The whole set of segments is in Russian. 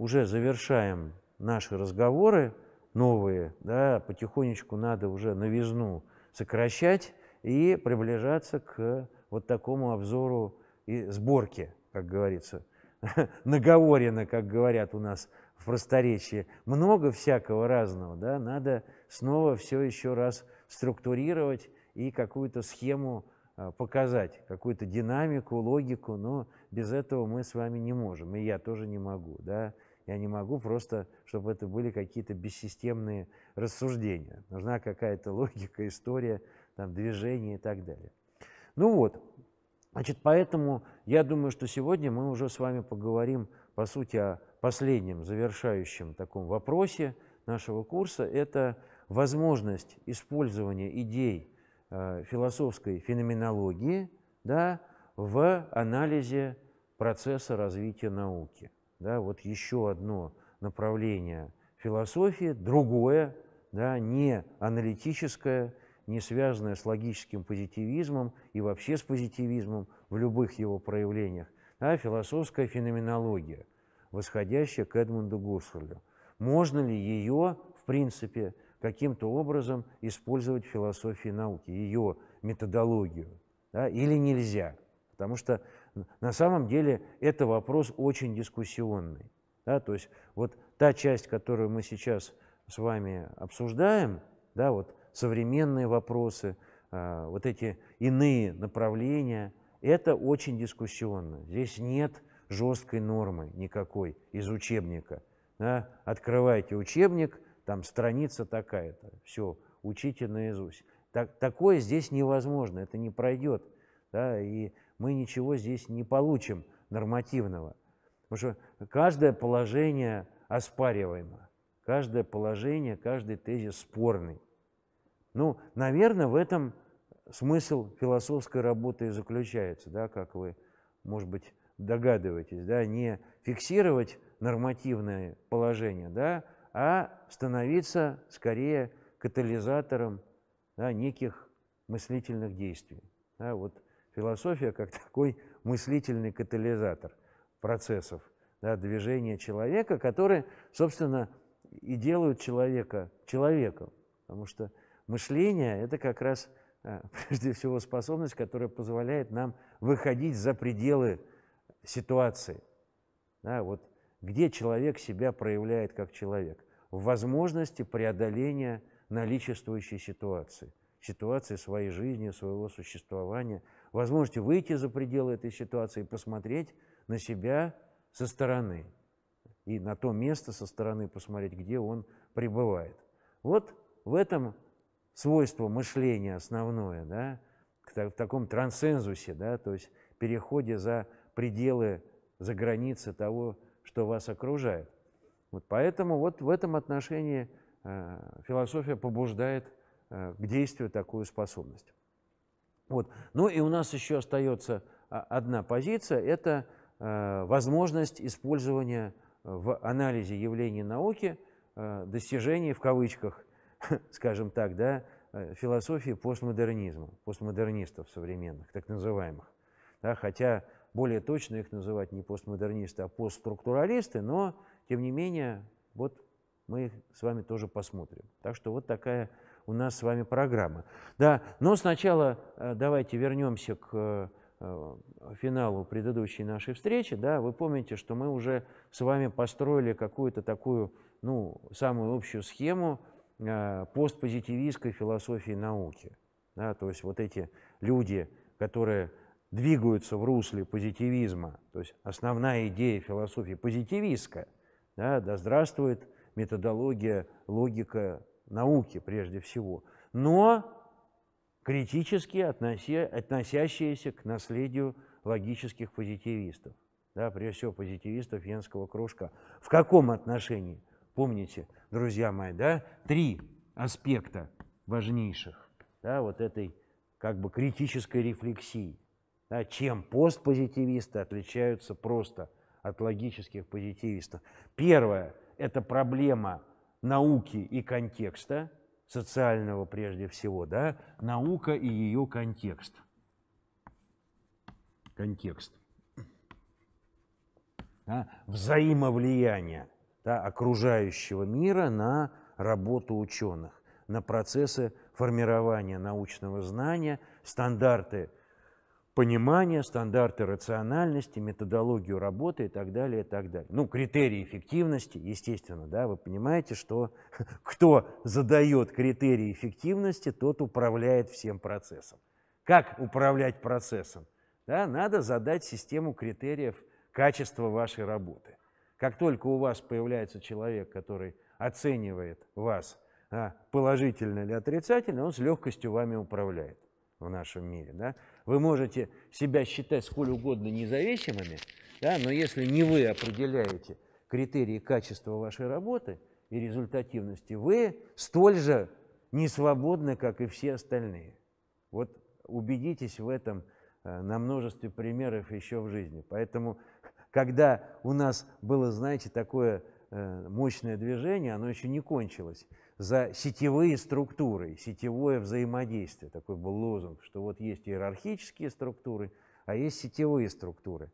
уже завершаем наши разговоры новые, да, потихонечку надо уже новизну сокращать и приближаться к вот такому обзору и сборке, как говорится. Наговорено, как говорят у нас в просторечии. Много всякого разного, да, надо снова все еще раз структурировать и какую-то схему а, показать, какую-то динамику, логику, но без этого мы с вами не можем, и я тоже не могу, да. Я не могу просто, чтобы это были какие-то бессистемные рассуждения. Нужна какая-то логика, история, там, движение и так далее. Ну вот, значит, поэтому я думаю, что сегодня мы уже с вами поговорим, по сути, о последнем завершающем таком вопросе нашего курса. Это возможность использования идей э, философской феноменологии да, в анализе процесса развития науки да, вот еще одно направление философии, другое, да, не аналитическое, не связанное с логическим позитивизмом и вообще с позитивизмом в любых его проявлениях, а философская феноменология, восходящая к Эдмунду Гуссерлю. Можно ли ее, в принципе, каким-то образом использовать в философии науки, ее методологию, да, или нельзя? Потому что на самом деле это вопрос очень дискуссионный. Да? То есть вот та часть, которую мы сейчас с вами обсуждаем, да, вот современные вопросы, а, вот эти иные направления, это очень дискуссионно. Здесь нет жесткой нормы никакой из учебника. Да? Открывайте учебник, там страница такая-то, все, учите наизусть. Так, такое здесь невозможно, это не пройдет. Да? И мы ничего здесь не получим нормативного. Потому что каждое положение оспариваемо, каждое положение, каждый тезис спорный. Ну, наверное, в этом смысл философской работы и заключается, да, как вы, может быть, догадываетесь, да, не фиксировать нормативное положение, да, а становиться скорее катализатором да, неких мыслительных действий. Да, вот Философия как такой мыслительный катализатор процессов, да, движения человека, которые, собственно, и делают человека человеком. Потому что мышление – это как раз э, прежде всего способность, которая позволяет нам выходить за пределы ситуации. Да, вот где человек себя проявляет как человек? В возможности преодоления наличествующей ситуации, ситуации своей жизни, своего существования – возможности выйти за пределы этой ситуации и посмотреть на себя со стороны. И на то место со стороны посмотреть, где он пребывает. Вот в этом свойство мышления основное, да, в таком трансцензусе, да, то есть переходе за пределы, за границы того, что вас окружает. Вот поэтому вот в этом отношении э, философия побуждает э, к действию такую способность. Вот. Ну и у нас еще остается а, одна позиция – это э, возможность использования э, в анализе явлений науки э, достижений, в кавычках, скажем так, да, философии постмодернизма, постмодернистов современных, так называемых. Да, хотя более точно их называть не постмодернисты, а постструктуралисты, но, тем не менее, вот мы их с вами тоже посмотрим. Так что вот такая у нас с вами программа, Да, но сначала э, давайте вернемся к э, финалу предыдущей нашей встречи. Да, вы помните, что мы уже с вами построили какую-то такую, ну, самую общую схему э, постпозитивистской философии науки. Да, то есть вот эти люди, которые двигаются в русле позитивизма, то есть основная идея философии позитивистская, да, да здравствует методология, логика, науки прежде всего, но критически относящиеся к наследию логических позитивистов, да, прежде всего позитивистов Венского кружка. В каком отношении? Помните, друзья мои, да, три аспекта важнейших да, вот этой как бы критической рефлексии. Да, чем постпозитивисты отличаются просто от логических позитивистов? Первое – это проблема науки и контекста, социального прежде всего, да, наука и ее контекст. Контекст. Да, взаимовлияние да, окружающего мира на работу ученых, на процессы формирования научного знания, стандарты понимание, стандарты рациональности, методологию работы и так далее, и так далее. Ну, критерии эффективности, естественно, да, вы понимаете, что кто задает критерии эффективности, тот управляет всем процессом. Как управлять процессом? Да, надо задать систему критериев качества вашей работы. Как только у вас появляется человек, который оценивает вас а, положительно или отрицательно, он с легкостью вами управляет в нашем мире. Да? Вы можете себя считать сколь угодно независимыми, да, но если не вы определяете критерии качества вашей работы и результативности, вы столь же несвободны, как и все остальные. Вот убедитесь в этом э, на множестве примеров еще в жизни. Поэтому, когда у нас было, знаете, такое Э, мощное движение, оно еще не кончилось, за сетевые структуры, сетевое взаимодействие. Такой был лозунг, что вот есть иерархические структуры, а есть сетевые структуры.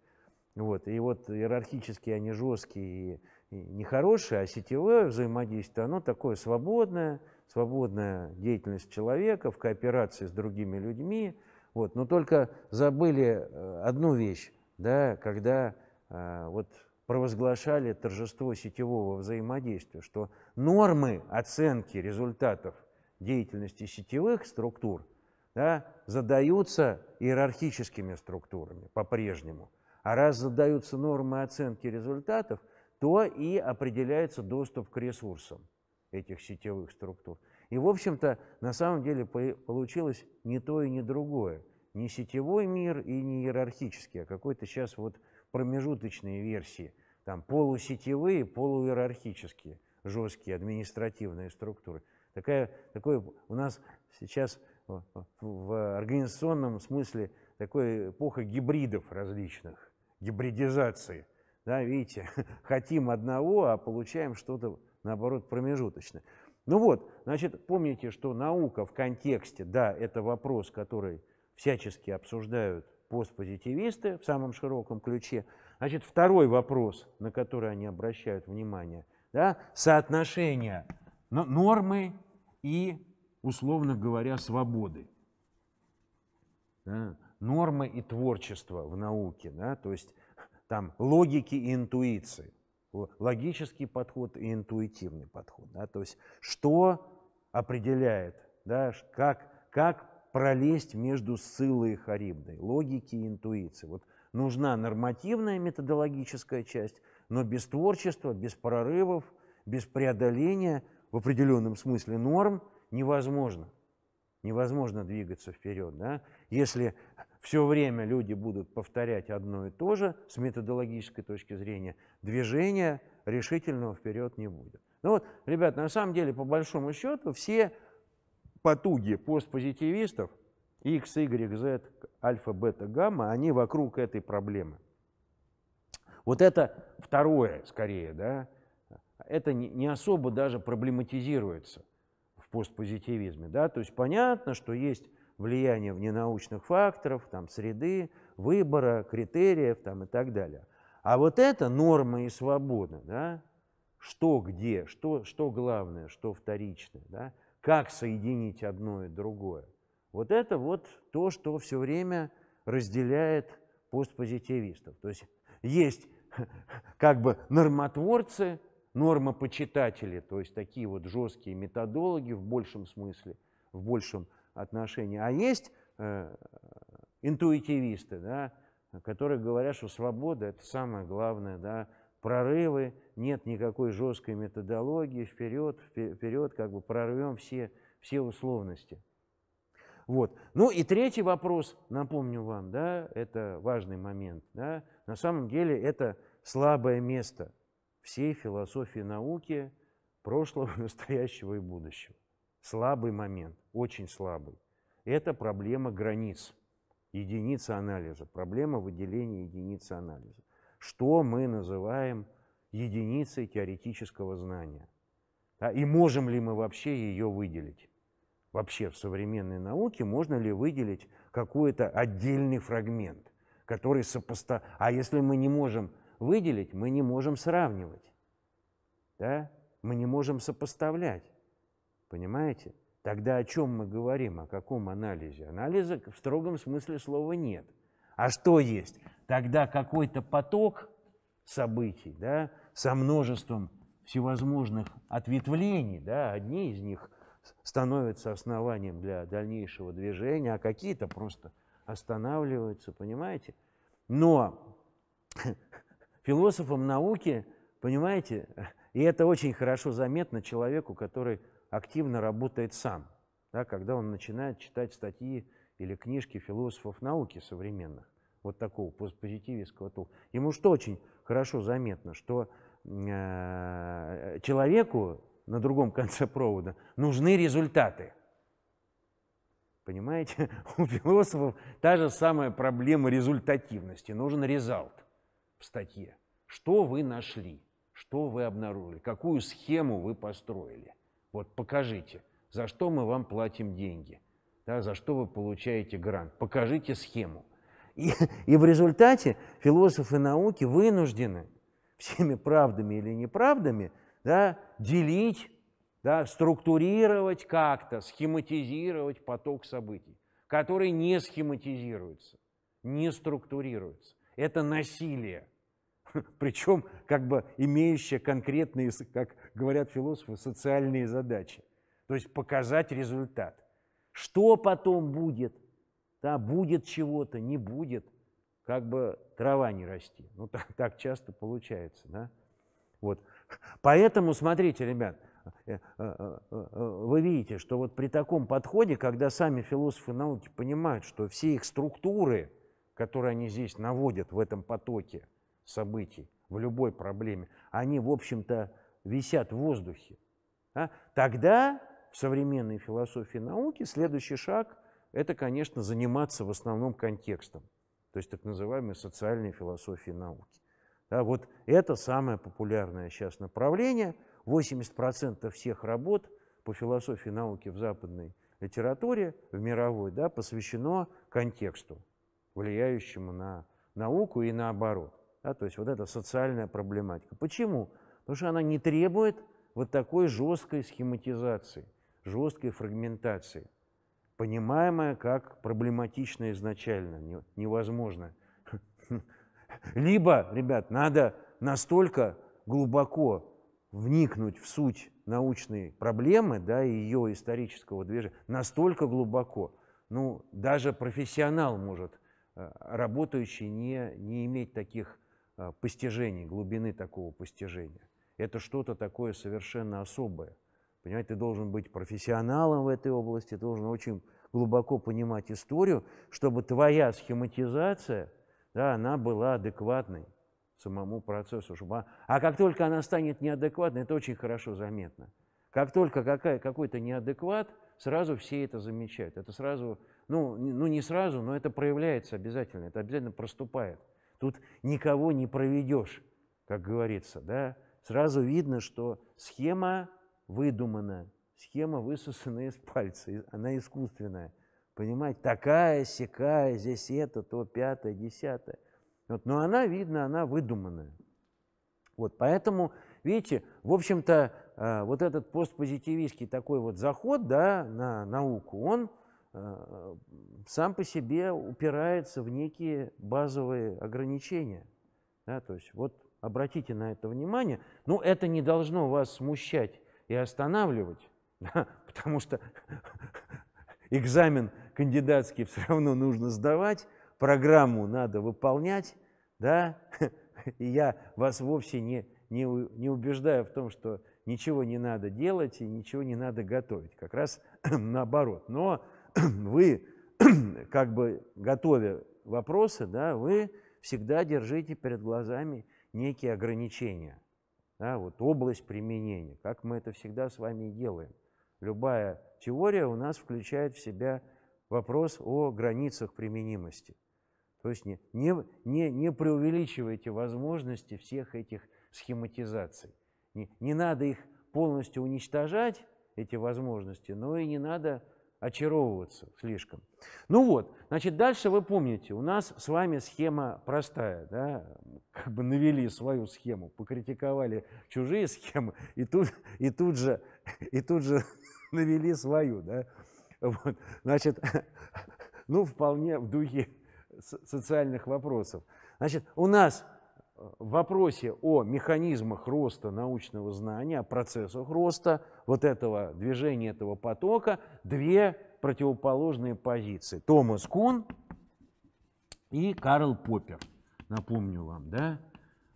Вот, и вот иерархические они жесткие и нехорошие, а сетевое взаимодействие, оно такое свободное, свободная деятельность человека в кооперации с другими людьми. Вот, но только забыли э, одну вещь, да, когда э, вот провозглашали торжество сетевого взаимодействия, что нормы оценки результатов деятельности сетевых структур да, задаются иерархическими структурами по-прежнему. А раз задаются нормы оценки результатов, то и определяется доступ к ресурсам этих сетевых структур. И, в общем-то, на самом деле получилось не то и не другое. Не сетевой мир и не иерархический, а какой-то сейчас вот промежуточные версии, там полусетевые, полуиерархические, жесткие административные структуры. Такая, такое у нас сейчас в организационном смысле такой эпоха гибридов различных, гибридизации. Да, видите, хотим одного, а получаем что-то, наоборот, промежуточное. Ну вот, значит, помните, что наука в контексте, да, это вопрос, который всячески обсуждают постпозитивисты в самом широком ключе. Значит, второй вопрос, на который они обращают внимание, да, соотношение нормы и, условно говоря, свободы. Да, нормы и творчество в науке, да, то есть там логики и интуиции, логический подход и интуитивный подход. Да, то есть что определяет, да, как, как пролезть между Ссылой и Харибдой, логики и интуиции. Вот нужна нормативная методологическая часть, но без творчества, без прорывов, без преодоления в определенном смысле норм невозможно. Невозможно двигаться вперед. Да? Если все время люди будут повторять одно и то же с методологической точки зрения, движения решительного вперед не будет. Ну вот, ребят, на самом деле, по большому счету, все потуги постпозитивистов, X, Y, Z, альфа, бета, гамма, они вокруг этой проблемы. Вот это второе, скорее, да, это не особо даже проблематизируется в постпозитивизме, да, то есть понятно, что есть влияние вненаучных факторов, там, среды, выбора, критериев там, и так далее. А вот это норма и свобода, да, что где, что, что главное, что вторичное, да, как соединить одно и другое? Вот это вот то, что все время разделяет постпозитивистов. То есть есть как бы нормотворцы, нормопочитатели, то есть такие вот жесткие методологи в большем смысле, в большем отношении. А есть э, интуитивисты, да, которые говорят, что свобода – это самое главное, да, прорывы, нет никакой жесткой методологии, вперед, вперед, как бы прорвем все, все условности. Вот. Ну и третий вопрос, напомню вам, да, это важный момент. Да, на самом деле это слабое место всей философии науки прошлого, настоящего и будущего. Слабый момент, очень слабый. Это проблема границ, единица анализа, проблема выделения единицы анализа что мы называем единицей теоретического знания. Да, и можем ли мы вообще ее выделить? Вообще в современной науке можно ли выделить какой-то отдельный фрагмент, который сопоста... А если мы не можем выделить, мы не можем сравнивать. Да? Мы не можем сопоставлять. Понимаете? Тогда о чем мы говорим, о каком анализе? Анализа в строгом смысле слова нет. А что есть? тогда какой-то поток событий да, со множеством всевозможных ответвлений, да, одни из них становятся основанием для дальнейшего движения, а какие-то просто останавливаются, понимаете? Но философом науки, понимаете, и это очень хорошо заметно человеку, который активно работает сам, да, когда он начинает читать статьи или книжки философов науки современных вот такого постпозитивистского толка. Ему что очень хорошо заметно, что э, человеку на другом конце провода нужны результаты. Понимаете, у философов та же самая проблема результативности. Нужен результат в статье. Что вы нашли? Что вы обнаружили? Какую схему вы построили? Вот покажите, за что мы вам платим деньги, да, за что вы получаете грант. Покажите схему – и, и в результате философы науки вынуждены всеми правдами или неправдами да, делить, да, структурировать как-то, схематизировать поток событий, который не схематизируется, не структурируется. Это насилие, причем как бы имеющее конкретные, как говорят философы, социальные задачи. То есть показать результат. Что потом будет – да, будет чего-то, не будет, как бы трава не расти. Ну, так, так часто получается, да. Вот. Поэтому, смотрите, ребят, э, э, э, вы видите, что вот при таком подходе, когда сами философы науки понимают, что все их структуры, которые они здесь наводят в этом потоке событий, в любой проблеме, они, в общем-то, висят в воздухе. Да? Тогда в современной философии науки следующий шаг это, конечно, заниматься в основном контекстом, то есть так называемой социальной философией науки. Да, вот это самое популярное сейчас направление. 80% всех работ по философии науки в западной литературе, в мировой, да, посвящено контексту, влияющему на науку и наоборот. Да, то есть вот эта социальная проблематика. Почему? Потому что она не требует вот такой жесткой схематизации, жесткой фрагментации понимаемое как проблематично изначально, невозможно. Либо, ребят, надо настолько глубоко вникнуть в суть научной проблемы, да, и ее исторического движения, настолько глубоко, ну, даже профессионал может, э, работающий, не, не иметь таких э, постижений, глубины такого постижения. Это что-то такое совершенно особое – Понимаете, ты должен быть профессионалом в этой области, ты должен очень глубоко понимать историю, чтобы твоя схематизация, да, она была адекватной самому процессу. Чтобы... А как только она станет неадекватной, это очень хорошо заметно. Как только какая, какой-то неадекват, сразу все это замечают. Это сразу, ну, ну не сразу, но это проявляется обязательно, это обязательно проступает. Тут никого не проведешь, как говорится, да. Сразу видно, что схема выдумана, схема высосана из пальца, она искусственная. Понимаете, такая, сякая, здесь это, то, пятое, десятое. Вот, но она, видно, она выдуманная. Вот, поэтому, видите, в общем-то, э, вот этот постпозитивистский такой вот заход да, на науку, он э, сам по себе упирается в некие базовые ограничения. Да, то есть вот обратите на это внимание. Ну, это не должно вас смущать и останавливать, да, потому что экзамен кандидатский все равно нужно сдавать, программу надо выполнять, да, и я вас вовсе не, не, не убеждаю в том, что ничего не надо делать и ничего не надо готовить, как раз наоборот. Но вы, как бы готовя вопросы, да, вы всегда держите перед глазами некие ограничения – да, вот область применения, как мы это всегда с вами делаем. Любая теория у нас включает в себя вопрос о границах применимости. То есть не, не, не, не преувеличивайте возможности всех этих схематизаций. Не, не надо их полностью уничтожать, эти возможности, но и не надо очаровываться слишком. Ну вот, значит, дальше вы помните, у нас с вами схема простая, да, как бы навели свою схему, покритиковали чужие схемы, и тут, и тут же, и тут же навели свою, да. Вот, значит, ну, вполне в духе социальных вопросов. Значит, у нас в вопросе о механизмах роста научного знания, о процессах роста вот этого движения, этого потока, две противоположные позиции. Томас Кун и Карл Поппер, напомню вам, да?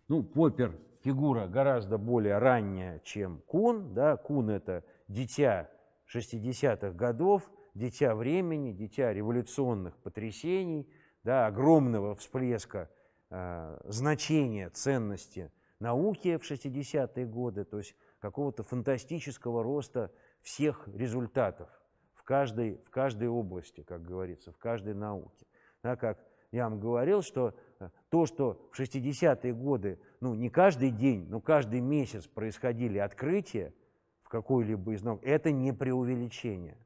Ну, Поппер фигура гораздо более ранняя, чем Кун, да? Кун – это дитя 60-х годов, дитя времени, дитя революционных потрясений, да, огромного всплеска – Э, значения, ценности науки в 60-е годы, то есть какого-то фантастического роста всех результатов в каждой, в каждой области, как говорится, в каждой науке. Да, как я вам говорил, что э, то, что в 60-е годы, ну, не каждый день, но каждый месяц происходили открытия в какой-либо из наук, это не преувеличение.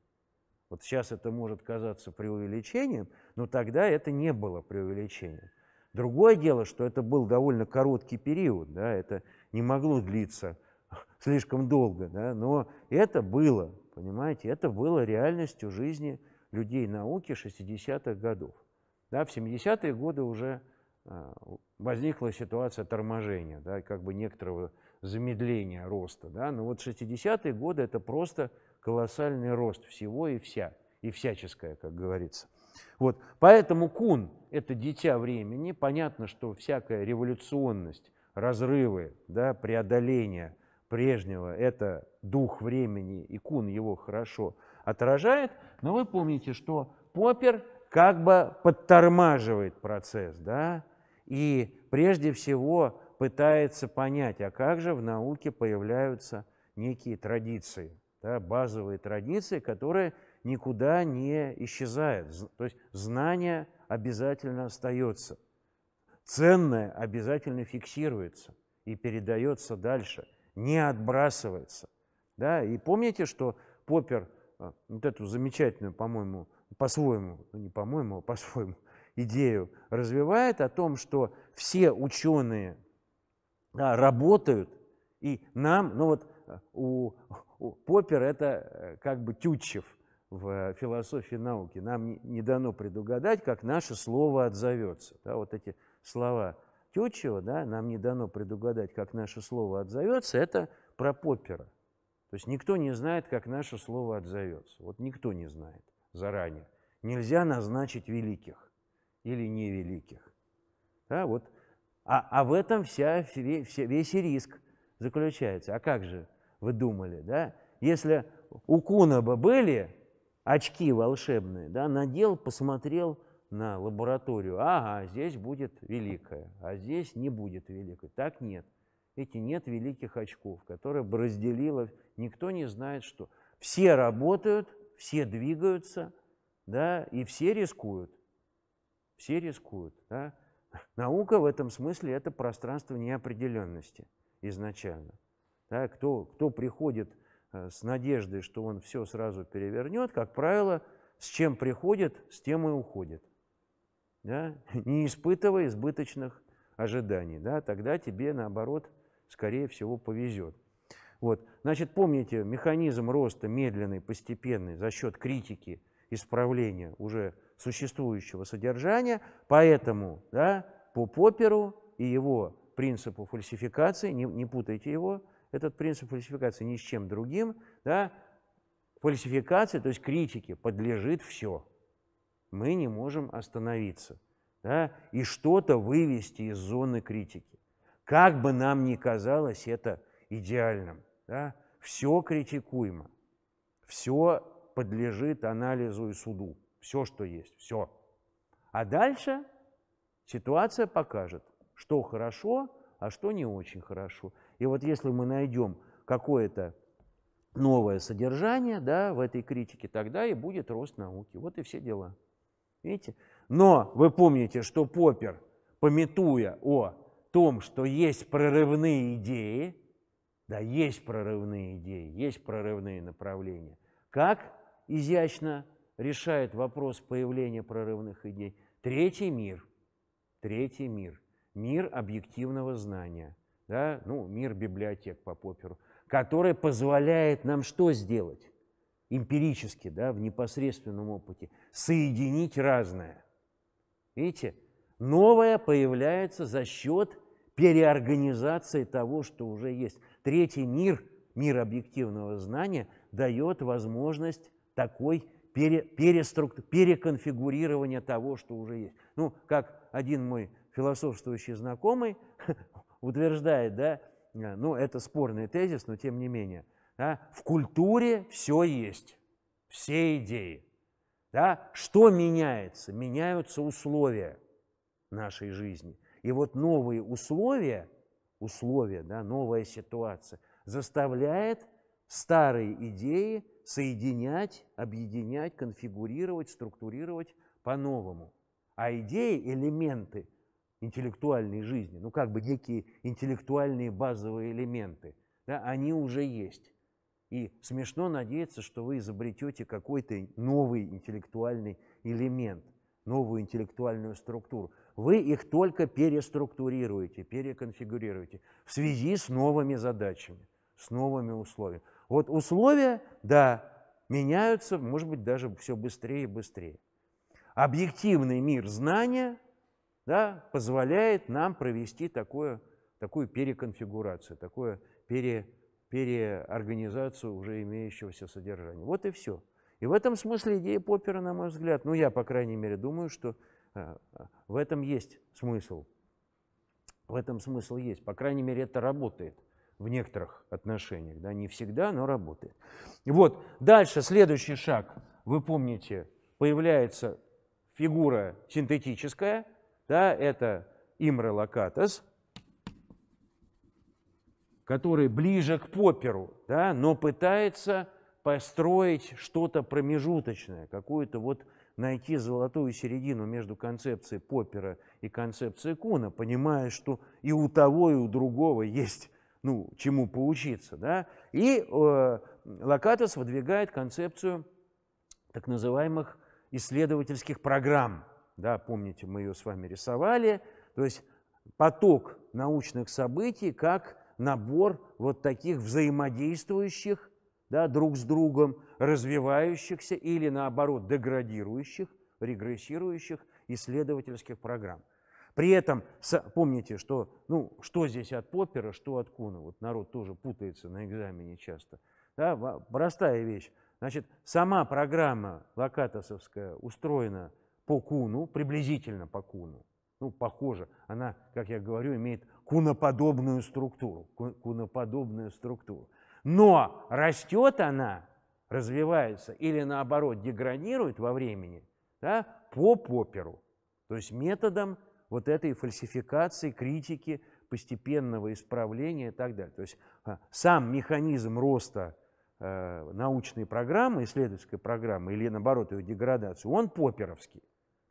Вот сейчас это может казаться преувеличением, но тогда это не было преувеличением. Другое дело, что это был довольно короткий период, да, это не могло длиться слишком долго, да, но это было, понимаете, это было реальностью жизни людей науки 60-х годов. Да, в 70-е годы уже а, возникла ситуация торможения, да, как бы некоторого замедления роста. Да? Но вот 60-е годы – это просто колоссальный рост всего и вся, и всяческое, как говорится. Вот. Поэтому кун – это дитя времени. Понятно, что всякая революционность, разрывы, да, преодоление прежнего – это дух времени, и кун его хорошо отражает. Но вы помните, что Поппер как бы подтормаживает процесс, да, и прежде всего пытается понять, а как же в науке появляются некие традиции, да, базовые традиции, которые никуда не исчезает. То есть знание обязательно остается. Ценное обязательно фиксируется и передается дальше, не отбрасывается. Да? И помните, что Поппер, а, вот эту замечательную, по-моему, по-своему, ну, не по-моему, а по-своему, идею развивает о том, что все ученые да, работают, и нам, ну вот а, у, у Поппер это э, как бы Тютчев, в философии науки. Нам не дано предугадать, как наше слово отзовется. Да, вот эти слова Тютчева, да, нам не дано предугадать, как наше слово отзовется, это про Поппера. То есть никто не знает, как наше слово отзовется. Вот никто не знает заранее. Нельзя назначить великих или невеликих. Да, вот. а, а в этом вся, вся, весь риск заключается. А как же вы думали, да? Если у Кунаба были очки волшебные, да, надел, посмотрел на лабораторию. Ага, здесь будет великое, а здесь не будет великое. Так нет. Эти нет великих очков, которые бы разделило. Никто не знает, что. Все работают, все двигаются, да, и все рискуют. Все рискуют. Да. Наука в этом смысле – это пространство неопределенности изначально. Да, кто, кто приходит Э, с надеждой, что он все сразу перевернет, как правило, с чем приходит, с тем и уходит. Да? Не испытывая избыточных ожиданий. Да? Тогда тебе, наоборот, скорее всего, повезет. Вот. Значит, помните, механизм роста медленный, постепенный за счет критики, исправления уже существующего содержания, поэтому да, по Попперу и его принципу фальсификации, не, не путайте его, этот принцип фальсификации ни с чем другим, да, фальсификации, то есть критике, подлежит все. Мы не можем остановиться да, и что-то вывести из зоны критики. Как бы нам ни казалось это идеальным, да, все критикуемо, все подлежит анализу и суду, все, что есть, все. А дальше ситуация покажет, что хорошо, а что не очень хорошо. И вот если мы найдем какое-то новое содержание да, в этой критике, тогда и будет рост науки. Вот и все дела. Видите? Но вы помните, что Поппер, пометуя о том, что есть прорывные идеи, да, есть прорывные идеи, есть прорывные направления, как изящно решает вопрос появления прорывных идей? Третий мир. Третий мир мир объективного знания, да? ну, мир библиотек по Попперу, который позволяет нам что сделать? Эмпирически, да, в непосредственном опыте, соединить разное. Видите, новое появляется за счет переорганизации того, что уже есть. Третий мир, мир объективного знания, дает возможность такой пере, переструк, переконфигурирования того, что уже есть. Ну, как один мой философствующий знакомый утверждает, да, э, ну, это спорный тезис, но тем не менее, да, в культуре все есть, все идеи. Да? Что меняется? Меняются условия нашей жизни. И вот новые условия, условия, да, новая ситуация заставляет старые идеи соединять, объединять, конфигурировать, структурировать по-новому. А идеи, элементы интеллектуальной жизни, ну как бы некие интеллектуальные базовые элементы, да, они уже есть. И смешно надеяться, что вы изобретете какой-то новый интеллектуальный элемент, новую интеллектуальную структуру. Вы их только переструктурируете, переконфигурируете в связи с новыми задачами, с новыми условиями. Вот условия, да, меняются, может быть, даже все быстрее и быстрее. Объективный мир знания – да, позволяет нам провести такое, такую переконфигурацию, такую пере, переорганизацию уже имеющегося содержания. Вот и все. И в этом смысле идея Поппера, на мой взгляд, ну я, по крайней мере, думаю, что а, в этом есть смысл. В этом смысл есть. По крайней мере, это работает в некоторых отношениях. Да? Не всегда, но работает. Вот. Дальше, следующий шаг. Вы помните, появляется фигура синтетическая – да, это имра Локатос, который ближе к поперу, да, но пытается построить что-то промежуточное, какую-то вот найти золотую середину между концепцией Поппера и концепцией Куна, понимая, что и у того, и у другого есть ну, чему поучиться. Да? И э, Локатос выдвигает концепцию так называемых исследовательских программ – да, помните, мы ее с вами рисовали, то есть поток научных событий как набор вот таких взаимодействующих да, друг с другом, развивающихся или, наоборот, деградирующих, регрессирующих исследовательских программ. При этом, помните, что, ну, что здесь от Поппера, что от Куна. Вот народ тоже путается на экзамене часто. Да, простая вещь. Значит, сама программа локатосовская устроена по куну, приблизительно по куну, ну, похоже, она, как я говорю, имеет куноподобную структуру, куноподобную структуру. Но растет она, развивается или наоборот деградирует во времени да, по поперу, то есть методом вот этой фальсификации, критики, постепенного исправления и так далее. То есть а, сам механизм роста э, научной программы, исследовательской программы или наоборот ее деградации, он поперовский.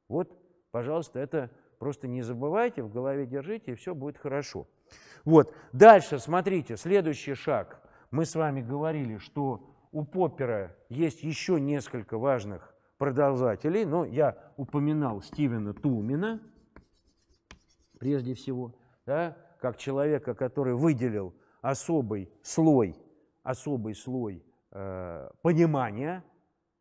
Вот, пожалуйста, это просто не забывайте, в голове держите, и все будет хорошо. Вот. Дальше, смотрите, следующий шаг. Мы с вами говорили, что у Поппера есть еще несколько важных продолжателей. Но я упоминал Стивена Тулмина, прежде всего, да, как человека, который выделил особый слой, особый слой э, понимания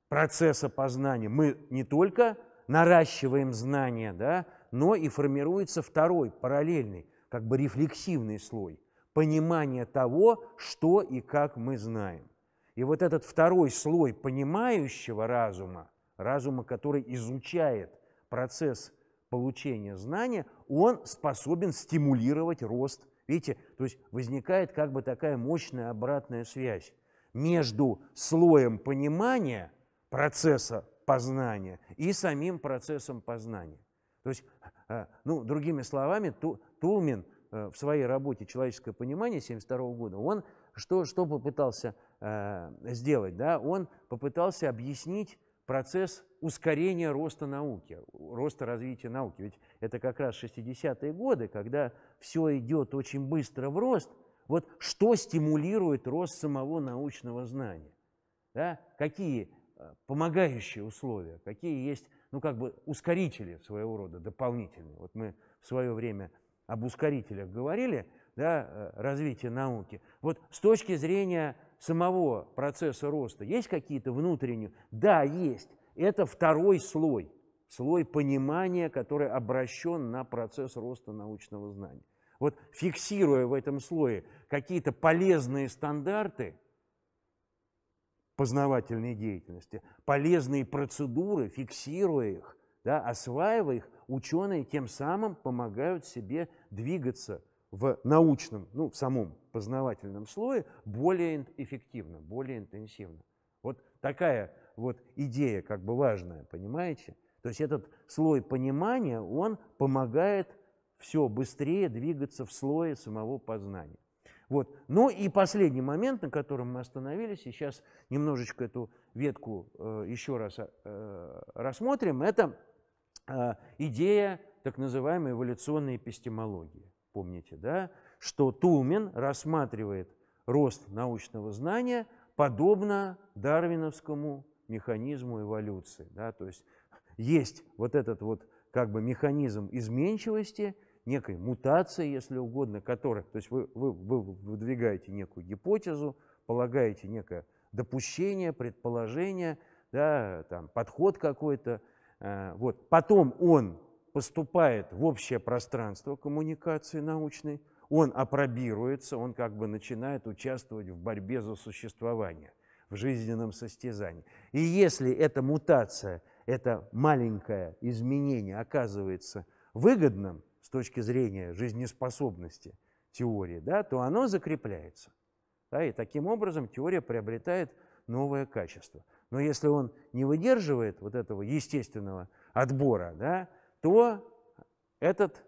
процесса познания. Мы не только наращиваем знания, да, но и формируется второй, параллельный, как бы рефлексивный слой, понимание того, что и как мы знаем. И вот этот второй слой понимающего разума, разума, который изучает процесс получения знания, он способен стимулировать рост. Видите, то есть возникает как бы такая мощная обратная связь между слоем понимания процесса познания и самим процессом познания. То есть, э, ну, другими словами, Тулмин э, в своей работе «Человеческое понимание» 1972 года, он что, что попытался э, сделать? Да? Он попытался объяснить процесс ускорения роста науки, роста развития науки. Ведь это как раз 60-е годы, когда все идет очень быстро в рост. Вот что стимулирует рост самого научного знания? Да? Какие Э, помогающие условия, какие есть, ну как бы ускорители своего рода дополнительные. Вот мы в свое время об ускорителях говорили, да, э, развития науки. Вот с точки зрения самого процесса роста есть какие-то внутренние? Да, есть. Это второй слой, слой понимания, который обращен на процесс роста научного знания. Вот фиксируя в этом слое какие-то полезные стандарты – познавательной деятельности, полезные процедуры, фиксируя их, да, осваивая их, ученые тем самым помогают себе двигаться в научном, ну, в самом познавательном слое более эффективно, более интенсивно. Вот такая вот идея как бы важная, понимаете? То есть этот слой понимания, он помогает все быстрее двигаться в слое самого познания. Вот. Ну и последний момент, на котором мы остановились, и сейчас немножечко эту ветку э, еще раз э, рассмотрим, это э, идея так называемой эволюционной эпистемологии. Помните, да, что Тумен рассматривает рост научного знания подобно дарвиновскому механизму эволюции. Да? То есть есть вот этот вот как бы механизм изменчивости, некой мутации, если угодно, которая, то есть вы, вы, вы выдвигаете некую гипотезу, полагаете некое допущение, предположение, да, там, подход какой-то. Э, вот. Потом он поступает в общее пространство коммуникации научной, он апробируется, он как бы начинает участвовать в борьбе за существование, в жизненном состязании. И если эта мутация, это маленькое изменение оказывается выгодным, с точки зрения жизнеспособности теории, да, то оно закрепляется. Да, и таким образом теория приобретает новое качество. Но если он не выдерживает вот этого естественного отбора, да, то этот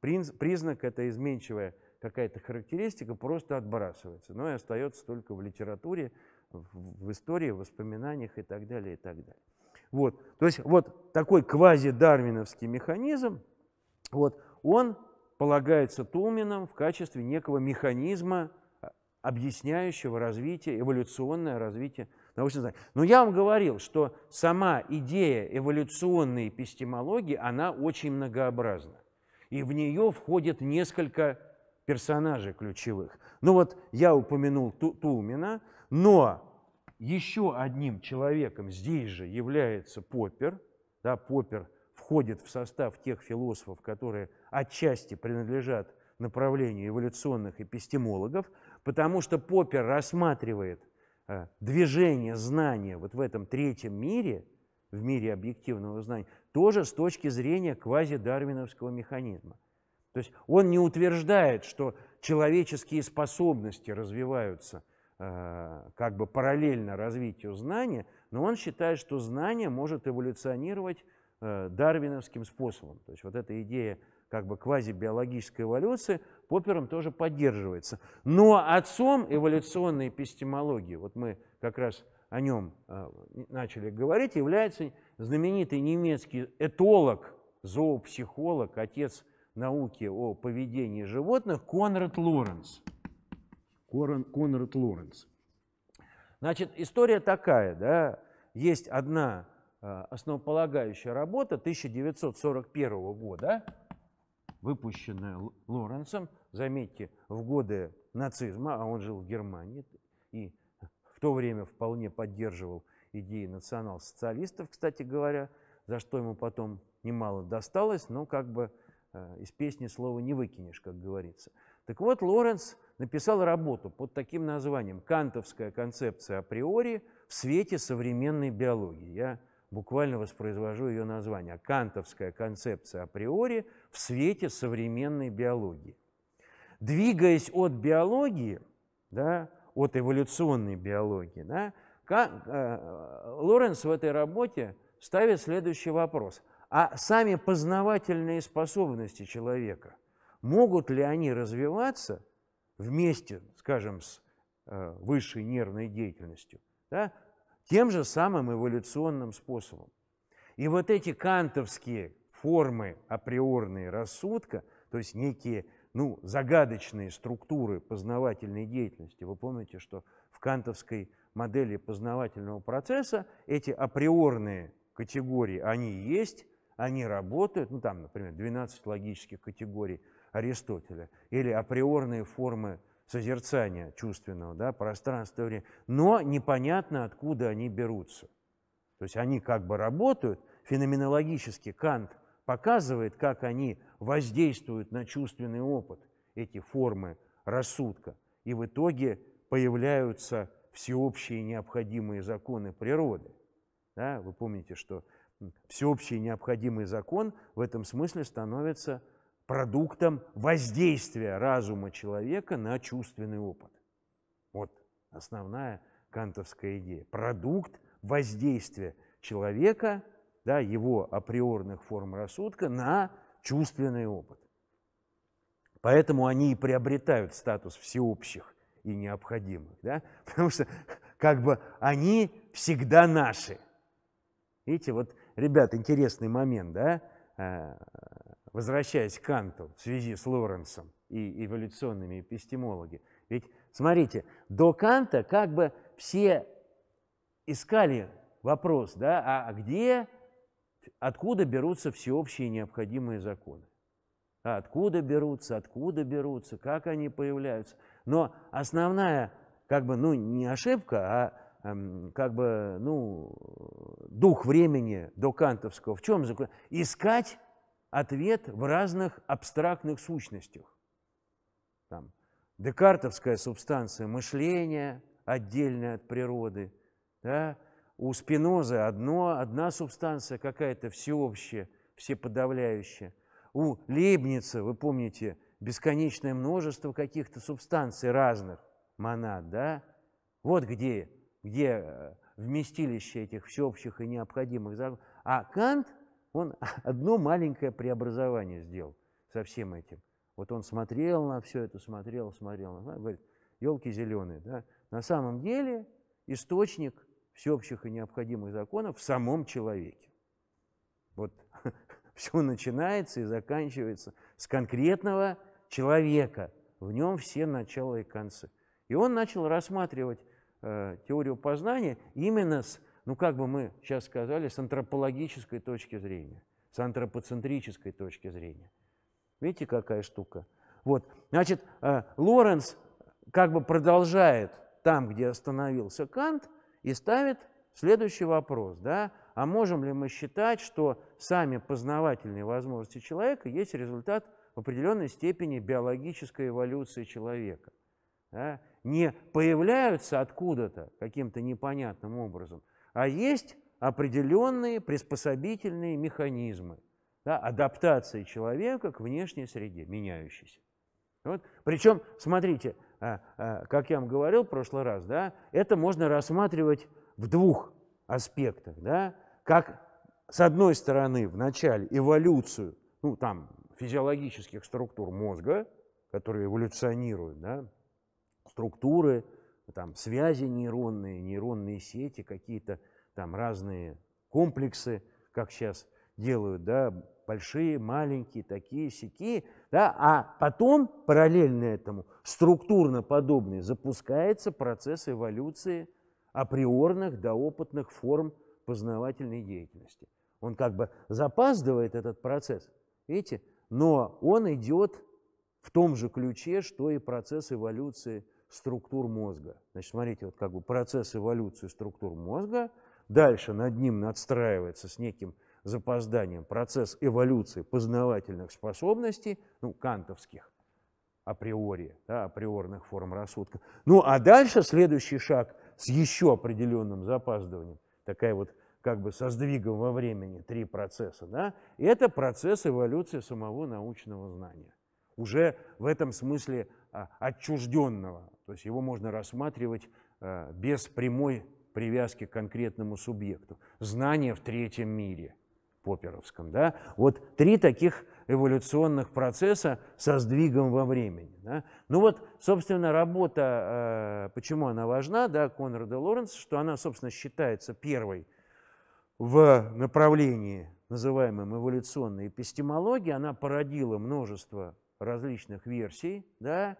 признак, эта изменчивая какая-то характеристика просто отбрасывается. Но и остается только в литературе, в истории, в воспоминаниях и так далее, и так далее. Вот. То есть вот такой квазидарвиновский дарвиновский механизм – вот, он полагается Тулмином в качестве некого механизма, а, объясняющего развитие, эволюционное развитие научных знаний. Но я вам говорил, что сама идея эволюционной эпистемологии, она очень многообразна. И в нее входит несколько персонажей ключевых. Ну вот я упомянул Ту Тулмина, но еще одним человеком здесь же является Поппер. Да, Поппер – входит в состав тех философов, которые отчасти принадлежат направлению эволюционных эпистемологов, потому что Поппер рассматривает э, движение знания вот в этом третьем мире, в мире объективного знания, тоже с точки зрения квазидарвиновского механизма. То есть он не утверждает, что человеческие способности развиваются э, как бы параллельно развитию знания, но он считает, что знание может эволюционировать Э, дарвиновским способом. То есть вот эта идея как бы квазибиологической эволюции Поппером тоже поддерживается. Но отцом эволюционной эпистемологии, вот мы как раз о нем э, начали говорить, является знаменитый немецкий этолог, зоопсихолог, отец науки о поведении животных Конрад Лоренс. Конрад Лоренс. Значит, история такая, да, есть одна Э, основополагающая работа 1941 года, выпущенная Лоренсом, заметьте, в годы нацизма, а он жил в Германии и в то время вполне поддерживал идеи национал-социалистов, кстати говоря, за что ему потом немало досталось, но как бы э, из песни слова не выкинешь, как говорится. Так вот, Лоренс написал работу под таким названием «Кантовская концепция априори в свете современной биологии». Я буквально воспроизвожу ее название, кантовская концепция априори в свете современной биологии. Двигаясь от биологии, да, от эволюционной биологии, да, э, Лоренс в этой работе ставит следующий вопрос. А сами познавательные способности человека, могут ли они развиваться вместе, скажем, с э, высшей нервной деятельностью, да, тем же самым эволюционным способом. И вот эти кантовские формы априорные рассудка, то есть некие ну, загадочные структуры познавательной деятельности, вы помните, что в кантовской модели познавательного процесса эти априорные категории, они есть, они работают, ну там, например, 12 логических категорий Аристотеля, или априорные формы созерцания чувственного, да, пространства, времени, но непонятно, откуда они берутся. То есть они как бы работают, феноменологически Кант показывает, как они воздействуют на чувственный опыт, эти формы рассудка, и в итоге появляются всеобщие необходимые законы природы. Да? Вы помните, что всеобщий необходимый закон в этом смысле становится продуктом воздействия разума человека на чувственный опыт. Вот основная кантовская идея. Продукт воздействия человека, да, его априорных форм рассудка на чувственный опыт. Поэтому они и приобретают статус всеобщих и необходимых, да? потому что как бы они всегда наши. Видите, вот, ребят, интересный момент, да? Э, возвращаясь к Канту в связи с Лоренсом и эволюционными эпистемологи. Ведь, смотрите, до Канта как бы все искали вопрос, да, а, а где, откуда берутся всеобщие необходимые законы? А откуда берутся, откуда берутся, как они появляются? Но основная, как бы, ну, не ошибка, а эм, как бы, ну, дух времени до Кантовского в чем заключается? Искать ответ в разных абстрактных сущностях. Там, декартовская субстанция мышления, отдельная от природы. Да? У спинозы одно, одна субстанция какая-то всеобщая, всеподавляющая. У Лейбница, вы помните, бесконечное множество каких-то субстанций разных, монад, да? Вот где, где э, вместилище этих всеобщих и необходимых законов. А Кант – он одно маленькое преобразование сделал со всем этим. Вот он смотрел на все это, смотрел, смотрел, говорит, елки зеленые. Да? На самом деле источник всеобщих и необходимых законов в самом человеке. Вот все начинается и заканчивается с конкретного человека. В нем все начала и концы. И он начал рассматривать э, теорию познания именно с ну как бы мы сейчас сказали, с антропологической точки зрения, с антропоцентрической точки зрения. Видите, какая штука? Вот, значит, э, Лоренс как бы продолжает там, где остановился Кант, и ставит следующий вопрос, да, а можем ли мы считать, что сами познавательные возможности человека есть результат в определенной степени биологической эволюции человека? Да? Не появляются откуда-то каким-то непонятным образом, а есть определенные приспособительные механизмы да, адаптации человека к внешней среде, меняющейся. Вот. Причем, смотрите, а, а, как я вам говорил в прошлый раз, да, это можно рассматривать в двух аспектах. Да, как, с одной стороны, в начале эволюцию ну, там, физиологических структур мозга, которые эволюционируют, да, структуры, там связи нейронные, нейронные сети, какие-то там разные комплексы, как сейчас делают, да, большие, маленькие, такие, сики, да, а потом параллельно этому структурно подобный запускается процесс эволюции априорных доопытных форм познавательной деятельности. Он как бы запаздывает этот процесс, видите, но он идет в том же ключе, что и процесс эволюции структур мозга. Значит, смотрите, вот как бы процесс эволюции структур мозга, дальше над ним надстраивается с неким запозданием процесс эволюции познавательных способностей, ну, кантовских априори, да, априорных форм рассудка. Ну, а дальше следующий шаг с еще определенным запаздыванием, такая вот как бы со сдвигом во времени, три процесса, да, это процесс эволюции самого научного знания. Уже в этом смысле а, отчужденного. То есть его можно рассматривать э, без прямой привязки к конкретному субъекту. Знание в третьем мире поперовском. Да? Вот три таких эволюционных процесса со сдвигом во времени. Да? Ну вот, собственно, работа, э, почему она важна, да, Конрада Лоренца, что она, собственно, считается первой в направлении, называемом эволюционной эпистемологии. Она породила множество различных версий, да,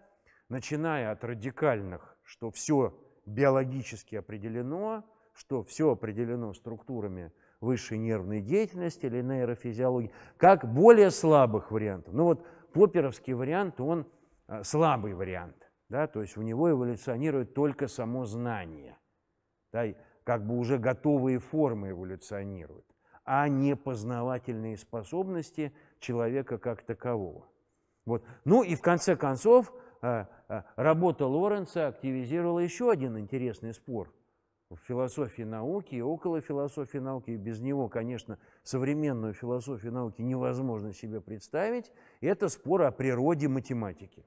начиная от радикальных, что все биологически определено, что все определено структурами высшей нервной деятельности или нейрофизиологии, как более слабых вариантов. Ну вот поперовский вариант, он э, слабый вариант, да, то есть у него эволюционирует только само знание, да, как бы уже готовые формы эволюционируют, а не познавательные способности человека как такового. Вот. Ну и в конце концов э, э, работа Лоренца активизировала еще один интересный спор в философии науки и около философии науки. И без него, конечно, современную философию науки невозможно себе представить. Это спор о природе математики.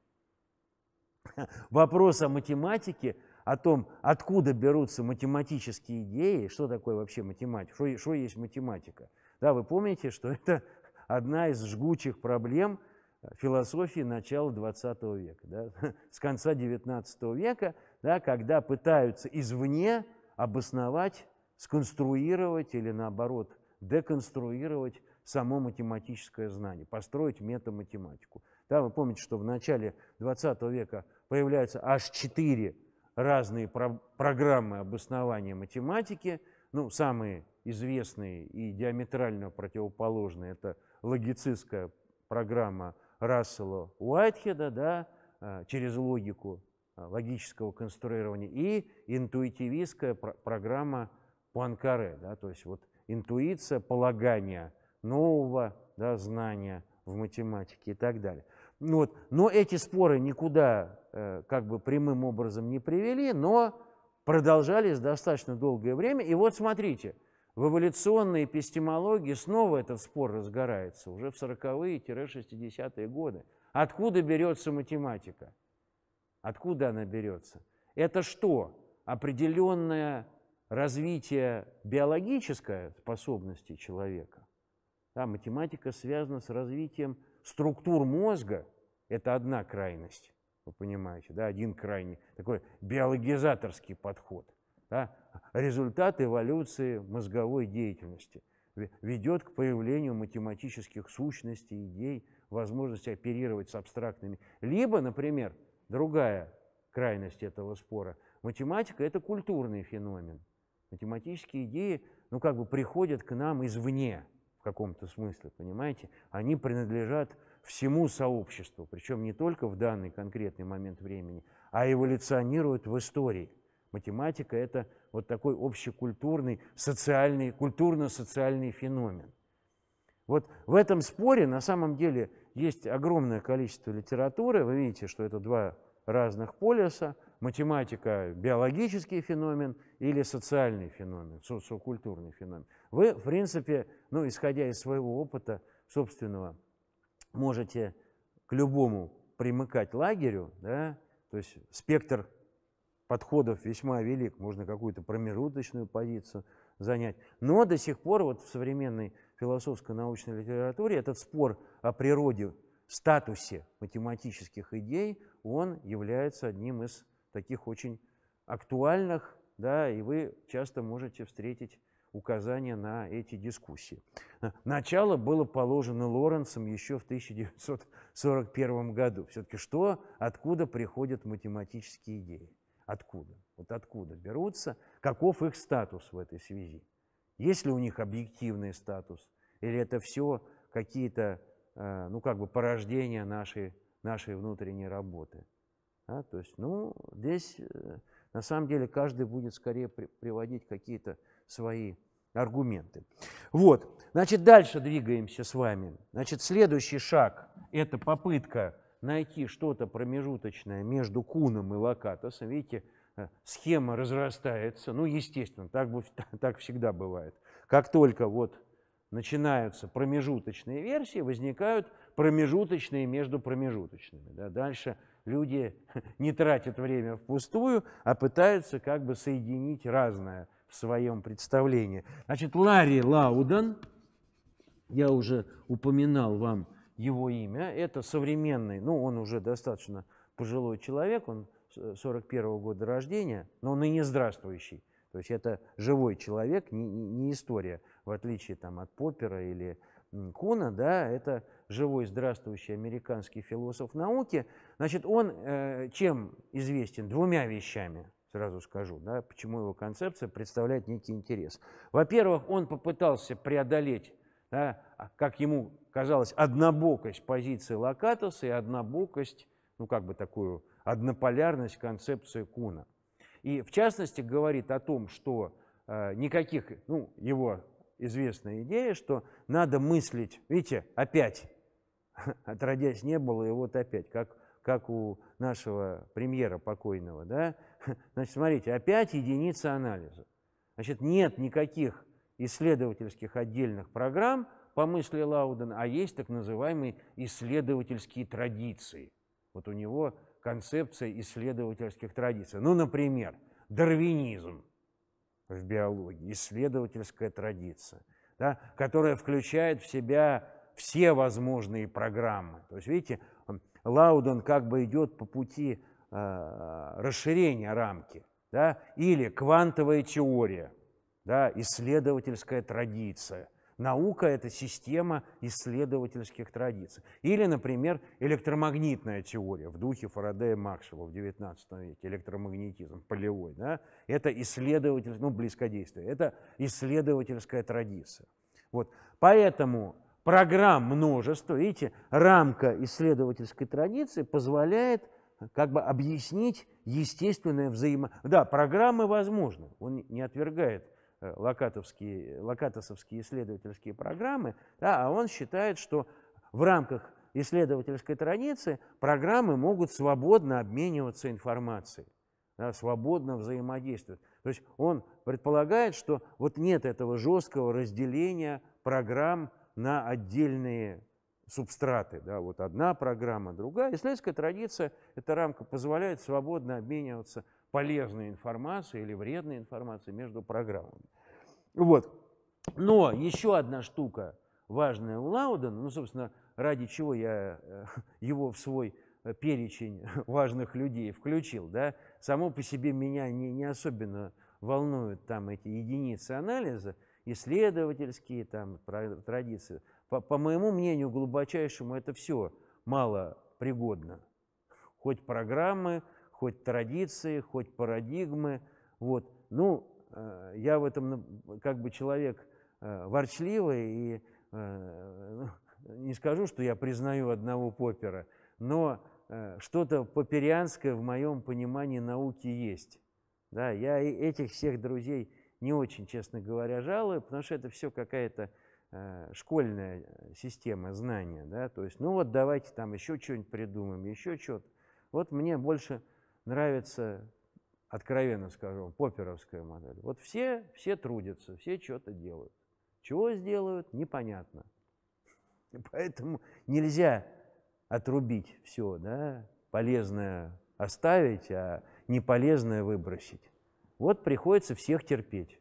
Вопрос о математике, о том, откуда берутся математические идеи, что такое вообще математика, что, что есть математика. Да, вы помните, что это одна из жгучих проблем – философии начала XX века, да, с конца XIX века, да, когда пытаются извне обосновать, сконструировать или наоборот деконструировать само математическое знание, построить метаматематику. Да, вы помните, что в начале XX века появляются аж четыре разные про программы обоснования математики. Ну, самые известные и диаметрально противоположные – это логицистская программа Рассела Уайтхеда, да, э, через логику э, логического конструирования и интуитивистская программа Пуанкаре, да, то есть вот интуиция полагания нового да, знания в математике и так далее. Ну вот, но эти споры никуда э, как бы прямым образом не привели, но продолжались достаточно долгое время. И вот смотрите – в эволюционной эпистемологии снова этот спор разгорается, уже в 40-е-60-е годы. Откуда берется математика? Откуда она берется? Это что? Определенное развитие биологической способности человека. Да, математика связана с развитием структур мозга. Это одна крайность, вы понимаете, да, один крайний, такой биологизаторский подход да, результат эволюции мозговой деятельности, ведет к появлению математических сущностей, идей, возможности оперировать с абстрактными. Либо, например, другая крайность этого спора. Математика – это культурный феномен. Математические идеи, ну, как бы приходят к нам извне в каком-то смысле, понимаете? Они принадлежат всему сообществу, причем не только в данный конкретный момент времени, а эволюционируют в истории – Математика – это вот такой общекультурный, социальный, культурно-социальный феномен. Вот в этом споре на самом деле есть огромное количество литературы. Вы видите, что это два разных полюса. Математика – биологический феномен или социальный феномен, социокультурный феномен. Вы, в принципе, ну, исходя из своего опыта собственного, можете к любому примыкать лагерю, да, то есть спектр подходов весьма велик, можно какую-то промежуточную позицию занять. Но до сих пор вот в современной философской научной литературе этот спор о природе, статусе математических идей, он является одним из таких очень актуальных, да, и вы часто можете встретить указания на эти дискуссии. Начало было положено Лоренцем еще в 1941 году. Все-таки что, откуда приходят математические идеи? Откуда? Вот откуда берутся? Каков их статус в этой связи? Есть ли у них объективный статус? Или это все какие-то, э, ну, как бы порождения нашей, нашей внутренней работы? Да, то есть, ну, здесь э, на самом деле каждый будет скорее при, приводить какие-то свои аргументы. Вот, значит, дальше двигаемся с вами. Значит, следующий шаг – это попытка найти что-то промежуточное между куном и локатосом. Видите, э, схема разрастается. Ну, естественно, так, так всегда бывает. Как только вот начинаются промежуточные версии, возникают промежуточные между промежуточными. Да? Дальше люди не тратят время впустую, а пытаются как бы соединить разное в своем представлении. Значит, Ларри Лаудан, я уже упоминал вам его имя. Это современный, ну, он уже достаточно пожилой человек, он 41 э, -го года рождения, но он и не здравствующий. То есть это живой человек, не, не история, в отличие там, от Поппера или Куна, да, это живой здравствующий американский философ науки. Значит, он э, чем известен? Двумя вещами, сразу скажу, да, почему его концепция представляет некий интерес. Во-первых, он попытался преодолеть, да, а, как ему казалось, однобокость позиции Локатуса и однобокость, ну как бы такую однополярность концепции Куна. И в частности говорит о том, что э, никаких, ну его известная идея, что надо мыслить, видите, опять, отродясь не было, и вот опять, как, как у нашего премьера покойного, да, значит, смотрите, опять единица анализа. Значит, нет никаких исследовательских отдельных программ, по мысли Лаудена, а есть так называемые исследовательские традиции. Вот у него концепция исследовательских традиций. Ну, например, дарвинизм в биологии, исследовательская традиция, да, которая включает в себя все возможные программы. То есть, видите, Лауден как бы идет по пути э, расширения рамки. Да? Или квантовая теория, да, исследовательская традиция – Наука – это система исследовательских традиций. Или, например, электромагнитная теория в духе Фарадея Максвелла в XIX веке, электромагнетизм полевой. Да? Это исследователь, ну, близкодействие, это исследовательская традиция. Вот. Поэтому программ множество, видите, рамка исследовательской традиции позволяет как бы объяснить естественное взаимодействие. Да, программы возможны, он не отвергает Э, локатовские, локатосовские исследовательские программы, да, а он считает, что в рамках исследовательской традиции программы могут свободно обмениваться информацией, да, свободно взаимодействовать. То есть он предполагает, что вот нет этого жесткого разделения программ на отдельные субстраты. Да, вот одна программа, другая. Исследовательская традиция, эта рамка позволяет свободно обмениваться полезной информацией или вредной информацией между программами. Вот. Но еще одна штука важная у Лаудена, ну, собственно, ради чего я э, его в свой э, перечень важных людей включил, да, само по себе меня не, не особенно волнуют там эти единицы анализа, исследовательские там традиции. По, по моему мнению глубочайшему это все мало пригодно. Хоть программы, хоть традиции, хоть парадигмы. Вот. Ну, Э, я в этом как бы человек э, ворчливый, и э, не скажу, что я признаю одного попера, но что-то поперианское в моем понимании науки есть. Да, я этих всех друзей не очень, честно говоря, жалую, потому что это все какая-то школьная система знания, да, то есть, ну вот давайте там еще что-нибудь придумаем, еще что-то. Вот мне больше нравится откровенно скажу, поперовская модель. Вот все, все трудятся, все что-то делают. Чего сделают, непонятно. И поэтому нельзя отрубить все, да, полезное оставить, а неполезное выбросить. Вот приходится всех терпеть.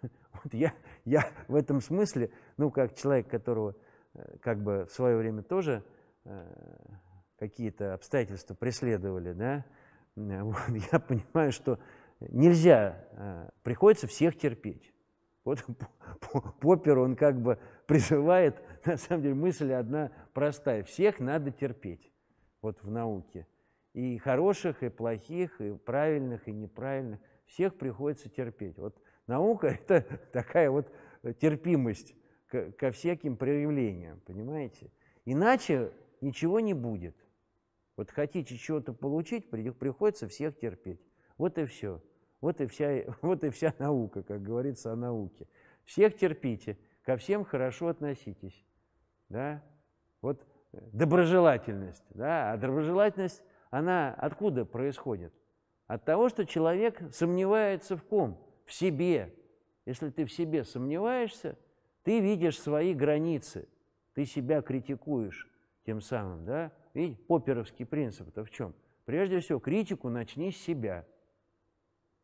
Вот я, я в этом смысле, ну, как человек, которого э, как бы в свое время тоже э, какие-то обстоятельства преследовали, да, Э, вот, я понимаю, что нельзя, э, приходится всех терпеть. Вот Поппер, он как бы призывает, на самом деле мысль одна простая, всех надо терпеть вот в науке. И хороших, и плохих, и правильных, и неправильных, всех приходится терпеть. Вот наука – это такая вот терпимость ко, ко всяким проявлениям, понимаете? Иначе ничего не будет. Вот хотите чего-то получить, приходится всех терпеть. Вот и все. Вот и, вся, вот и вся наука, как говорится о науке. Всех терпите, ко всем хорошо относитесь. Да? Вот э, доброжелательность. Да? А доброжелательность, она откуда происходит? От того, что человек сомневается в ком? В себе. Если ты в себе сомневаешься, ты видишь свои границы, ты себя критикуешь тем самым, да? Видите, поперовский принцип-то в чем? Прежде всего, критику начни с себя.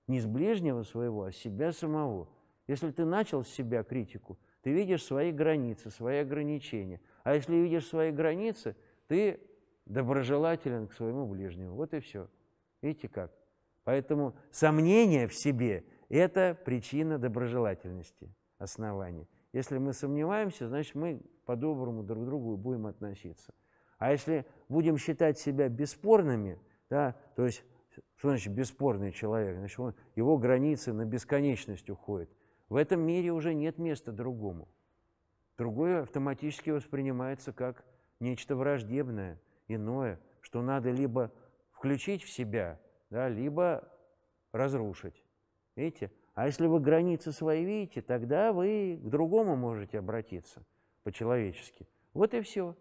Не с ближнего своего, а с себя самого. Если ты начал с себя критику, ты видишь свои границы, свои ограничения. А если видишь свои границы, ты доброжелателен к своему ближнему. Вот и все. Видите как? Поэтому сомнение в себе – это причина доброжелательности, основания. Если мы сомневаемся, значит, мы по-доброму друг к другу будем относиться. А если будем считать себя бесспорными, да, то есть, что значит бесспорный человек? Значит, он, его границы на бесконечность уходят. В этом мире уже нет места другому. Другое автоматически воспринимается как нечто враждебное, иное, что надо либо включить в себя, да, либо разрушить. Видите? А если вы границы свои видите, тогда вы к другому можете обратиться по-человечески. Вот и все.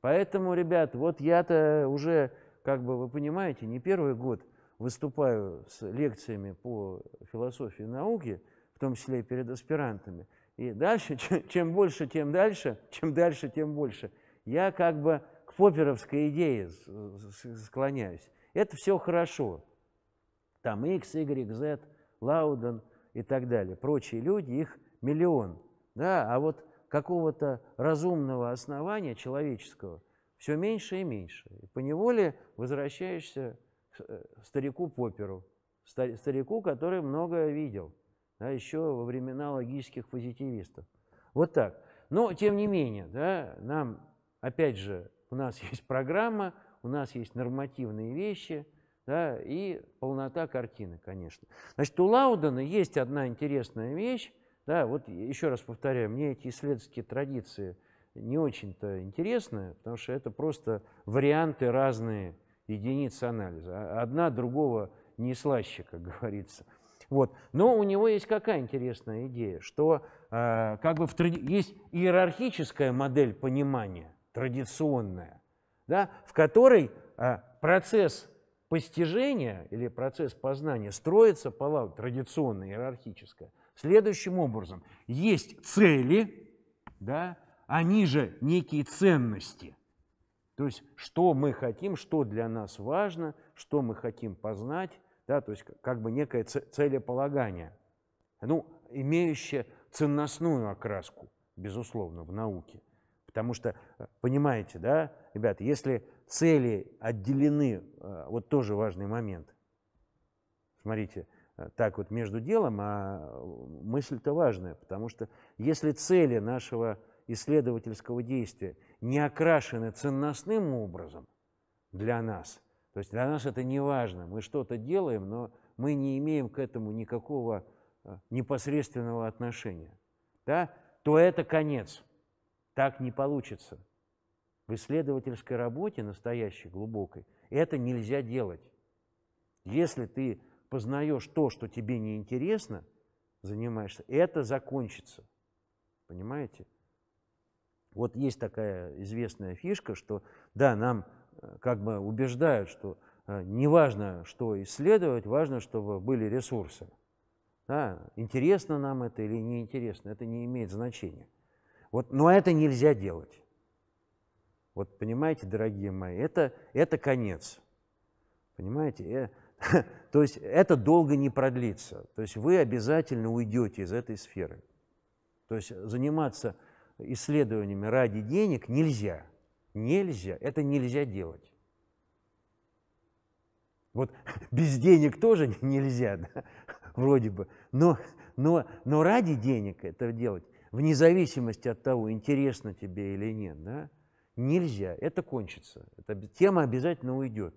Поэтому, ребят, вот я-то уже, как бы вы понимаете, не первый год выступаю с лекциями по философии науки, в том числе и перед аспирантами. И дальше, чем больше, тем дальше, чем дальше, тем больше. Я как бы к поперовской идее склоняюсь. Это все хорошо. Там X, Y, Z, Лауден и так далее. Прочие люди, их миллион. Да, а вот какого-то разумного основания человеческого все меньше и меньше. И поневоле возвращаешься к э, старику Поперу, старику, который многое видел, да, еще во времена логических позитивистов. Вот так. Но, тем не менее, да, нам, опять же, у нас есть программа, у нас есть нормативные вещи – да, и полнота картины, конечно. Значит, у Лаудена есть одна интересная вещь, да, вот еще раз повторяю, мне эти исследовательские традиции не очень-то интересны, потому что это просто варианты разные единиц анализа. А одна другого не слаще, как говорится. Вот. Но у него есть какая интересная идея, что э, как бы в тради... есть иерархическая модель понимания, традиционная, да, в которой э, процесс постижения или процесс познания строится по лавке, традиционно, иерархическое, Следующим образом, есть цели, да, они же некие ценности. То есть, что мы хотим, что для нас важно, что мы хотим познать, да, то есть как бы некое целеполагание, ну, имеющее ценностную окраску, безусловно, в науке. Потому что, э, понимаете, да, ребят, если цели отделены, э, вот тоже важный момент, смотрите, так вот между делом, а э, мысль-то важная, потому что если цели нашего исследовательского действия не окрашены ценностным образом для нас, то есть для нас это не важно, мы что-то делаем, но мы не имеем к этому никакого э, непосредственного отношения, да, то это конец. Так не получится. В исследовательской работе настоящей, глубокой, это нельзя делать. Если ты познаешь то, что тебе не интересно, занимаешься, это закончится. Понимаете? Вот есть такая известная фишка, что да, нам э, как бы убеждают, что э, не важно, что исследовать, важно, чтобы были ресурсы. Да, интересно нам это или неинтересно, это не имеет значения. Вот, но это нельзя делать. Вот понимаете, дорогие мои, это, это конец. Понимаете, э, То есть это долго не продлится. То есть вы обязательно уйдете из этой сферы. То есть заниматься исследованиями ради денег нельзя. Нельзя. Это нельзя делать. Вот без денег тоже нельзя, да? вроде бы. Но, но, но ради денег это делать, вне зависимости от того, интересно тебе или нет, да? нельзя. Это кончится. Эта тема обязательно уйдет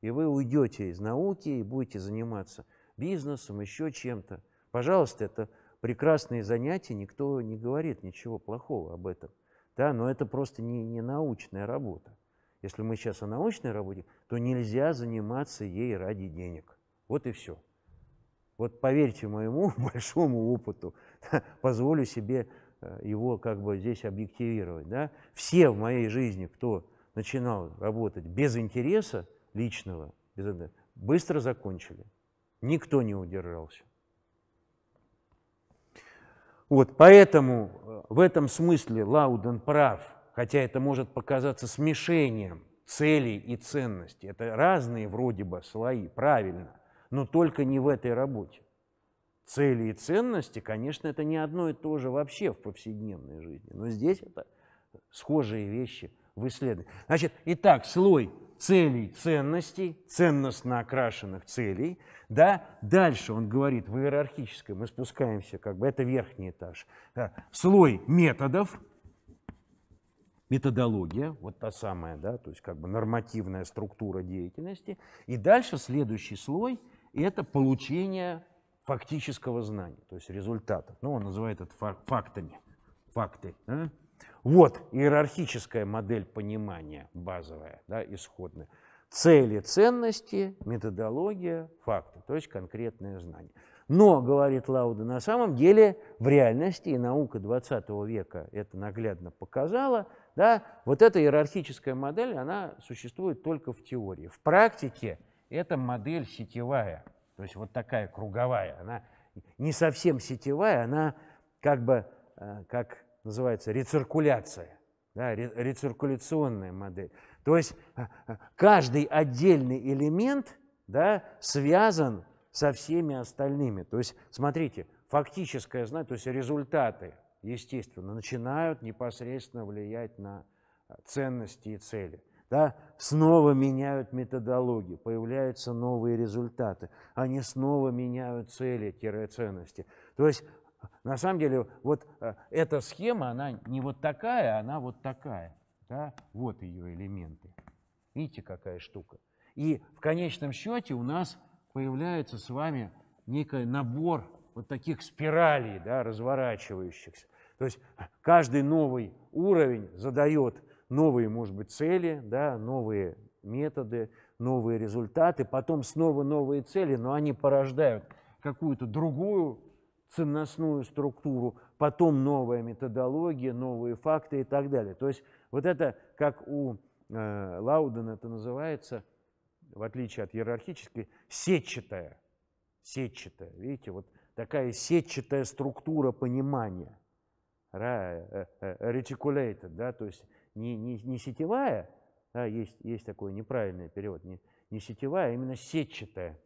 и вы уйдете из науки и будете заниматься бизнесом, еще чем-то. Пожалуйста, это прекрасные занятия, никто не говорит ничего плохого об этом. Да, но это просто не, не научная работа. Если мы сейчас о научной работе, то нельзя заниматься ей ради денег. Вот и все. Вот поверьте моему большому опыту, да, позволю себе э, его как бы здесь объективировать. Да? Все в моей жизни, кто начинал работать без интереса, личного, быстро закончили. Никто не удержался. Вот, поэтому э, в этом смысле Лауден прав, хотя это может показаться смешением целей и ценностей. Это разные вроде бы слои, правильно, но только не в этой работе. Цели и ценности, конечно, это не одно и то же вообще в повседневной жизни, но здесь это схожие вещи в исследовании. Значит, итак, слой – целей, ценностей, ценностно окрашенных целей. Да? Дальше он говорит в иерархическом, мы спускаемся, как бы это верхний этаж, да, э, слой методов, методология, вот та самая, да, то есть как бы нормативная структура деятельности. И дальше следующий слой – это получение фактического знания, то есть результатов. Ну, он называет это фактами, факты. Да? Вот иерархическая модель понимания базовая, да, исходная. Цели, ценности, методология, факты, то есть конкретные знания. Но, говорит Лауда, на самом деле в реальности, и наука 20 века это наглядно показала, да, вот эта иерархическая модель, она существует только в теории. В практике эта модель сетевая, то есть вот такая круговая, она не совсем сетевая, она как бы, э, как называется рециркуляция, да, рециркуляционная модель. То есть а, а, каждый отдельный элемент да, связан со всеми остальными. То есть, смотрите, фактическое знание, то есть результаты, естественно, начинают непосредственно влиять на а, ценности и цели. Да? Снова меняют методологию, появляются новые результаты, они снова меняют цели-ценности. То есть на самом деле, вот э, эта схема, она не вот такая, она вот такая. Да? Вот ее элементы. Видите, какая штука. И в конечном счете у нас появляется с вами некий набор вот таких спиралей, да, разворачивающихся. То есть каждый новый уровень задает новые, может быть, цели, да, новые методы, новые результаты, потом снова новые цели, но они порождают какую-то другую ценностную структуру, потом новая методология, новые факты и так далее. То есть вот это, как у э, Лаудена это называется, в отличие от иерархической, сетчатая. Сетчатая, видите, вот такая сетчатая структура понимания. Э, э, Reticulated, да, то есть не, не, не сетевая, да, есть, есть такой неправильный перевод, не, не сетевая, а именно сетчатая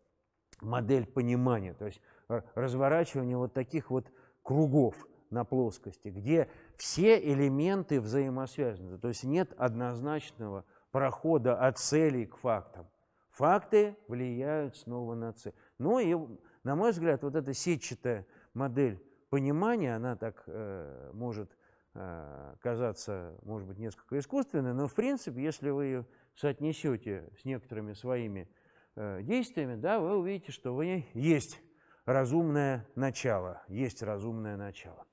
модель понимания. То есть Э, разворачивание вот таких вот кругов на плоскости, где все элементы взаимосвязаны. То есть нет однозначного прохода от целей к фактам. Факты влияют снова на цель. Ну и, на мой взгляд, вот эта сетчатая модель понимания, она так э, может э, казаться, может быть, несколько искусственной, но, в принципе, если вы ее соотнесете с некоторыми своими э, действиями, да, вы увидите, что в ней есть разумное начало. Есть разумное начало.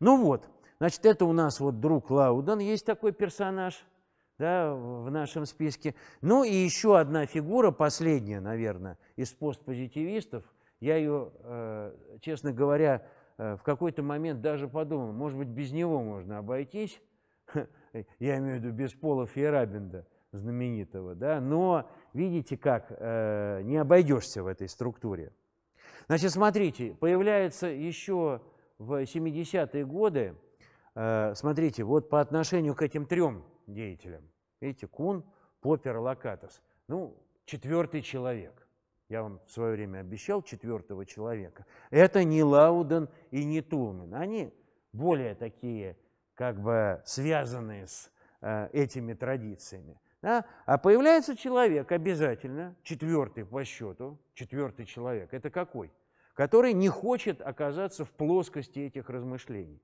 Ну вот, значит, это у нас вот друг Лаудан, есть такой персонаж да, в нашем списке. Ну и еще одна фигура, последняя, наверное, из постпозитивистов. Я ее, э, честно говоря, э, в какой-то момент даже подумал, может быть, без него можно обойтись. Я имею в виду без Пола Фейерабенда знаменитого, да, но видите как, э, не обойдешься в этой структуре. Значит, смотрите, появляется еще в 70-е годы, э, смотрите, вот по отношению к этим трем деятелям, видите, Кун, Поппер, Локатос, ну, четвертый человек. Я вам в свое время обещал четвертого человека. Это не Лауден и не Тулмин. Они более такие, как бы связанные с э, этими традициями. Да? А появляется человек обязательно, четвертый по счету, четвертый человек, это какой? Который не хочет оказаться в плоскости этих размышлений.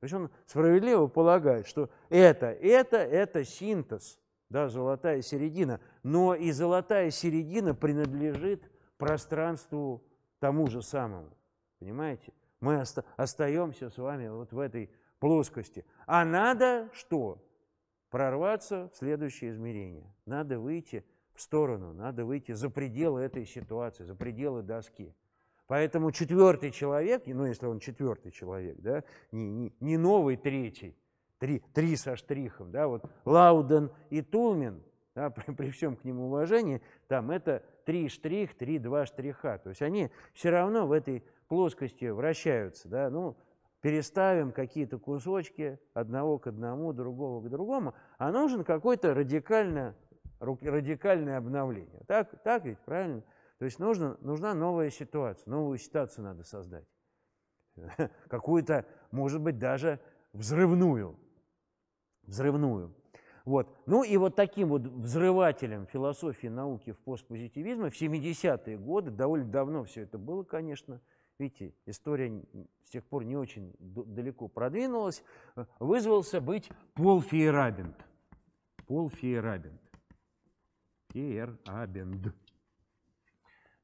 То есть он справедливо полагает, что это, это, это синтез, да, золотая середина, но и золотая середина принадлежит пространству тому же самому. Понимаете? Мы оста остаемся с вами вот в этой плоскости. А надо что? прорваться в следующее измерение. Надо выйти в сторону, надо выйти за пределы этой ситуации, за пределы доски. Поэтому четвертый человек, ну если он четвертый человек, да, не, не, не новый третий, три, три со штрихом, да, вот Лауден и Тулмин, да, при, при всем к нему уважении, там это три штрих, три-два штриха. То есть они все равно в этой плоскости вращаются. Да? Ну, переставим какие-то кусочки одного к одному, другого к другому, а нужен какое-то радикальное, радикальное обновление. Так, так ведь, правильно? То есть нужно, нужна новая ситуация, новую ситуацию надо создать. Какую-то, может быть, даже взрывную. Взрывную. Вот. Ну и вот таким вот взрывателем философии науки в постпозитивизме в 70-е годы, довольно давно все это было, конечно, видите, история с тех пор не очень далеко продвинулась, э, вызвался быть Пол Фейерабенд. Пол Фейерабенд. Фейерабенд.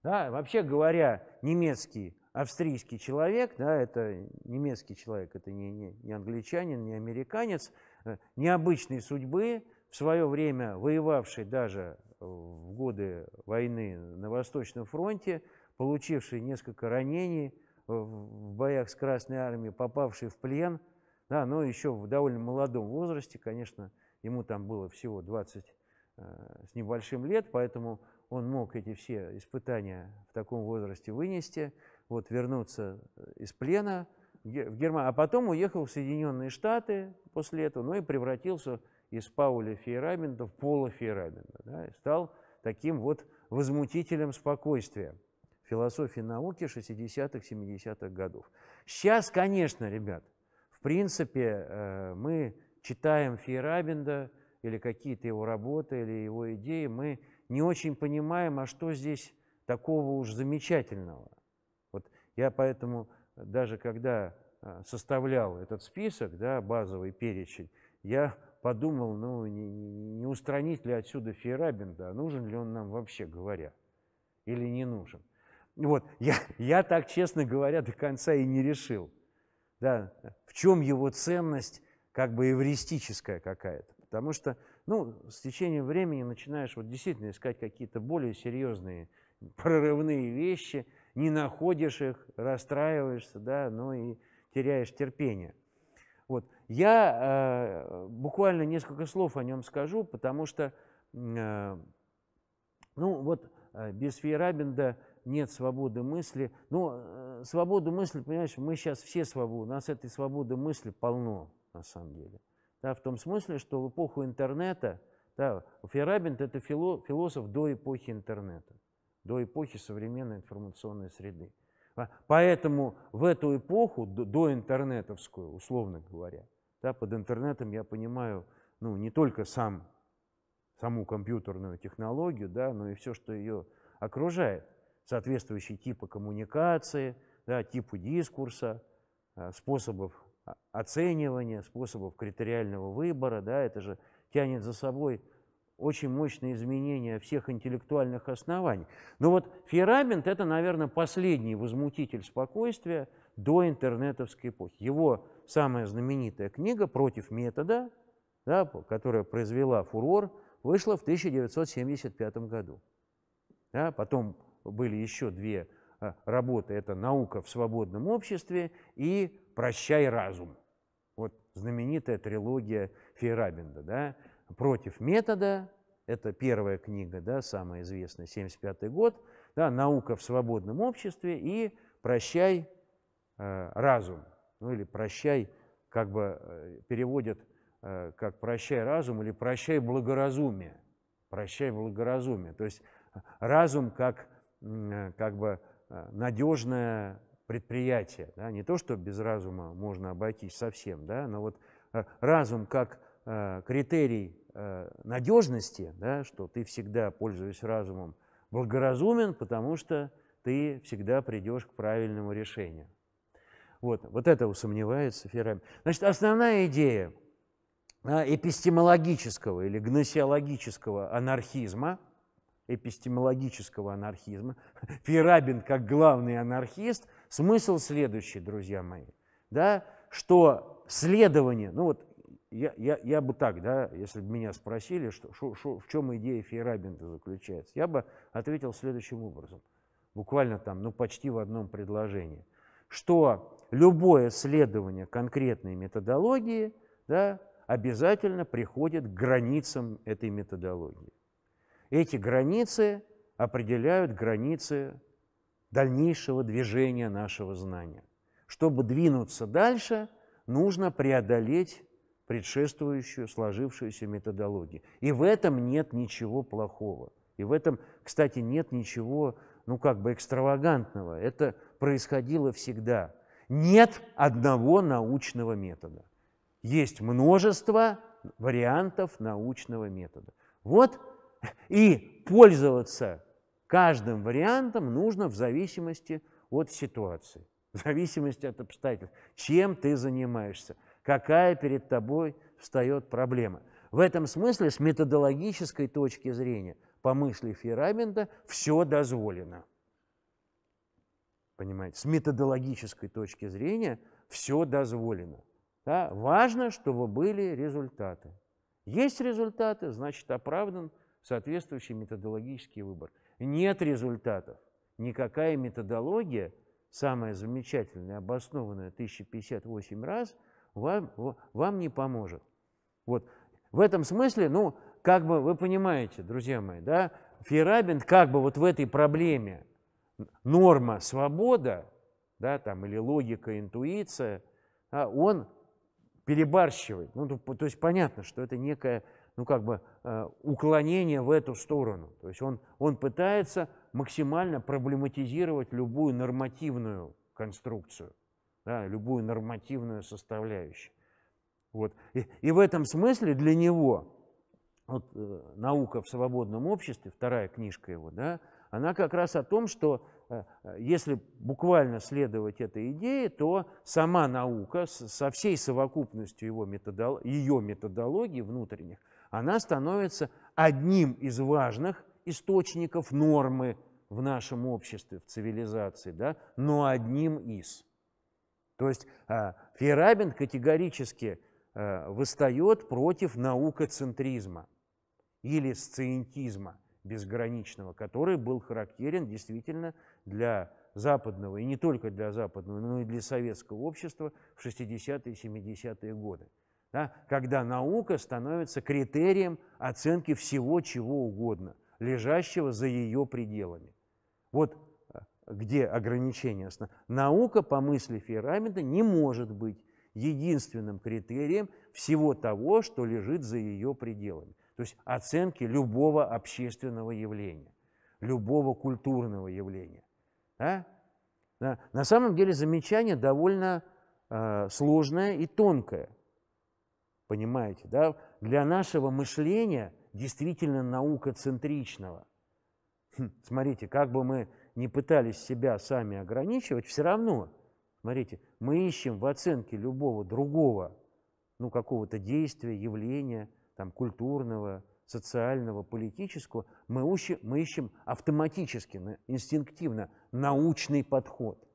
Да, вообще говоря, немецкий, австрийский человек, да, это немецкий человек, это не, не, не англичанин, не американец, э, необычной судьбы, в свое время воевавший даже в годы войны на Восточном фронте, получивший несколько ранений в боях с Красной Армией, попавший в плен, да, но еще в довольно молодом возрасте, конечно, ему там было всего 20 э, с небольшим лет, поэтому он мог эти все испытания в таком возрасте вынести, вот вернуться э, из плена в Германию, а потом уехал в Соединенные Штаты после этого, ну и превратился из Пауля Фейрабенда в Пола Фейрабенда, да, и стал таким вот возмутителем спокойствия философии науки 60-х, 70-х годов. Сейчас, конечно, ребят, в принципе, э, мы читаем Фейерабенда или какие-то его работы, или его идеи, мы не очень понимаем, а что здесь такого уж замечательного. Вот я поэтому даже когда э, составлял этот список, да, базовый перечень, я подумал, ну, не, не устранить ли отсюда Фейерабенда, а нужен ли он нам вообще говоря, или не нужен. Вот, я, я так, честно говоря, до конца и не решил. Да, в чем его ценность, как бы эвристическая какая-то. Потому что, ну, с течением времени начинаешь вот действительно искать какие-то более серьезные прорывные вещи, не находишь их, расстраиваешься, да, но и теряешь терпение. Вот. Я э, буквально несколько слов о нем скажу, потому что, э, ну вот, э, без Рабинда нет свободы мысли. Но ну, э, свободу мысли, понимаешь, мы сейчас все свободны, у нас этой свободы мысли полно, на самом деле. Да, в том смысле, что в эпоху интернета, да, Ферабин – это фило, философ до эпохи интернета, до эпохи современной информационной среды. А, поэтому в эту эпоху, до, до интернетовскую, условно говоря, да, под интернетом я понимаю ну, не только сам, саму компьютерную технологию, да, но и все, что ее окружает соответствующие типы коммуникации, да, типу дискурса, а, способов оценивания, способов критериального выбора. Да, это же тянет за собой очень мощные изменения всех интеллектуальных оснований. Но вот ферамент – это, наверное, последний возмутитель спокойствия до интернетовской эпохи. Его самая знаменитая книга «Против метода», да, которая произвела фурор, вышла в 1975 году. Да, потом были еще две э, работы. Это «Наука в свободном обществе» и «Прощай разум». Вот знаменитая трилогия Фейрабенда. Да? «Против метода» – это первая книга, да, самая известная, 1975 год. Да? «Наука в свободном обществе» и «Прощай э, разум». Ну или «Прощай», как бы э, переводят как «Прощай разум» или «Прощай благоразумие». «Прощай благоразумие». То есть разум как Э, как бы э, надежное предприятие. Да? Не то, что без разума можно обойтись совсем, да? но вот э, разум как критерий надежности, да, что ты всегда, пользуясь разумом, благоразумен, потому что ты всегда придешь к правильному решению. Вот, вот это усомневается Ферами. Значит, основная идея эпистемологического или гносеологического анархизма – эпистемологического анархизма, Ферабин как главный анархист, смысл следующий, друзья мои, да, что следование, ну вот я, я, я бы так, да, если бы меня спросили, что, шо, шо, в чем идея Фейерабента заключается, я бы ответил следующим образом, буквально там, ну почти в одном предложении, что любое следование конкретной методологии да, обязательно приходит к границам этой методологии. Эти границы определяют границы дальнейшего движения нашего знания. Чтобы двинуться дальше, нужно преодолеть предшествующую сложившуюся методологию. И в этом нет ничего плохого. И в этом, кстати, нет ничего, ну как бы экстравагантного. Это происходило всегда. Нет одного научного метода. Есть множество вариантов научного метода. Вот и пользоваться каждым вариантом нужно в зависимости от ситуации, в зависимости от обстоятельств, чем ты занимаешься, какая перед тобой встает проблема. В этом смысле с методологической точки зрения по мысли Ферабенда все дозволено. Понимаете, с методологической точки зрения все дозволено. Да? Важно, чтобы были результаты. Есть результаты, значит оправдан – соответствующий методологический выбор. Нет результатов. Никакая методология, самая замечательная, обоснованная 1058 раз, вам, вам не поможет. Вот. В этом смысле, ну, как бы вы понимаете, друзья мои, да, Ферабин как бы вот в этой проблеме норма свобода, да, там, или логика, интуиция, да, он перебарщивает. Ну, то, то есть понятно, что это некая ну, как бы э, уклонение в эту сторону. То есть он, он пытается максимально проблематизировать любую нормативную конструкцию, да, любую нормативную составляющую. Вот. И, и в этом смысле для него вот, э, «Наука в свободном обществе», вторая книжка его, да, она как раз о том, что э, если буквально следовать этой идее, то сама наука со всей совокупностью его методол, ее методологии внутренних – она становится одним из важных источников нормы в нашем обществе, в цивилизации, да, но одним из. То есть а, Фейерабин категорически а, выстает против наукоцентризма или сциентизма безграничного, который был характерен действительно для западного, и не только для западного, но и для советского общества в 60-е и 70-е годы да, когда наука становится критерием оценки всего чего угодно, лежащего за ее пределами. Вот э, где ограничение основное. Наука, по мысли Фейрамида, не может быть единственным критерием всего того, что лежит за ее пределами. То есть оценки любого общественного явления, любого культурного явления. Да? На самом деле замечание довольно э, сложное и тонкое. Понимаете, да? Для нашего мышления действительно наука центричного. Хм, смотрите, как бы мы ни пытались себя сами ограничивать, все равно, смотрите, мы ищем в оценке любого другого, ну, какого-то действия, явления, там, культурного, социального, политического, мы ищем, мы ищем автоматически, инстинктивно научный подход.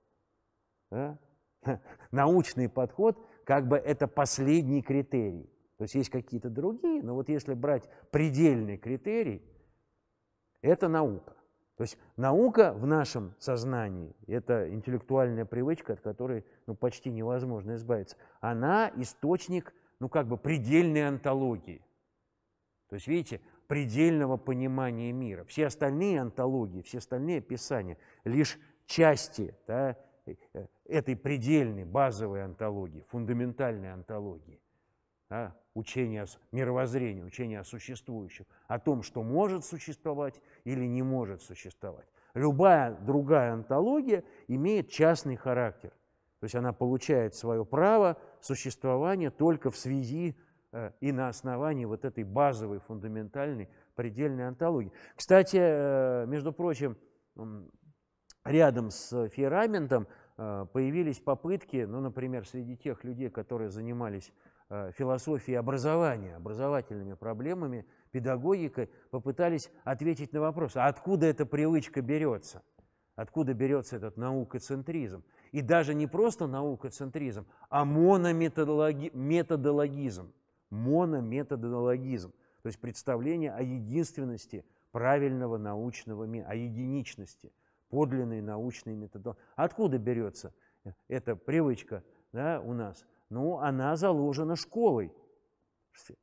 Да? Научный подход как бы это последний критерий. То есть есть какие-то другие, но вот если брать предельный критерий, это наука. То есть наука в нашем сознании – это интеллектуальная привычка, от которой ну, почти невозможно избавиться. Она источник, ну как бы предельной антологии. То есть, видите, предельного понимания мира. Все остальные антологии, все остальные описания – лишь части, да, э, э, этой предельной, базовой антологии, фундаментальной антологии, да, учения, мировоззрении, учения о существующем, о том, что может существовать или не может существовать. Любая другая антология имеет частный характер. То есть она получает свое право существования только в связи э, и на основании вот этой базовой, фундаментальной, предельной антологии. Кстати, э, между прочим, э, рядом с фиераментом Э, появились попытки, ну, например, среди тех людей, которые занимались э, философией образования, образовательными проблемами, педагогикой, попытались ответить на вопрос, а откуда эта привычка берется? Откуда берется этот наукоцентризм? И даже не просто наукоцентризм, а монометодологизм. монометодологизм, то есть представление о единственности правильного научного мира, о единичности подлинный научный методологии. Откуда берется эта привычка да, у нас? Ну, она заложена школой.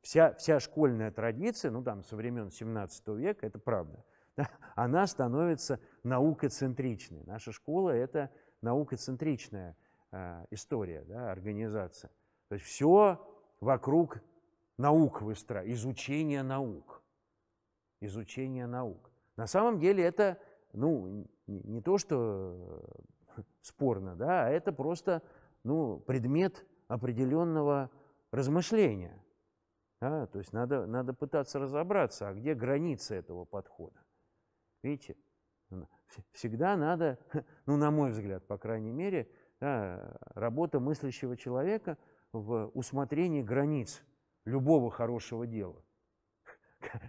Вся, вся школьная традиция, ну там со времен 17 века, это правда, да, она становится наукоцентричной. Наша школа – это наукоцентричная э, история, да, организация. То есть все вокруг наук выстраивается, изучение наук. Изучение наук. На самом деле это ну, не, не то что э, спорно, да, а это просто ну, предмет определенного размышления. Да? То есть надо, надо пытаться разобраться, а где граница этого подхода. Видите, всегда надо, ну, на мой взгляд, по крайней мере, да, работа мыслящего человека в усмотрении границ любого хорошего дела.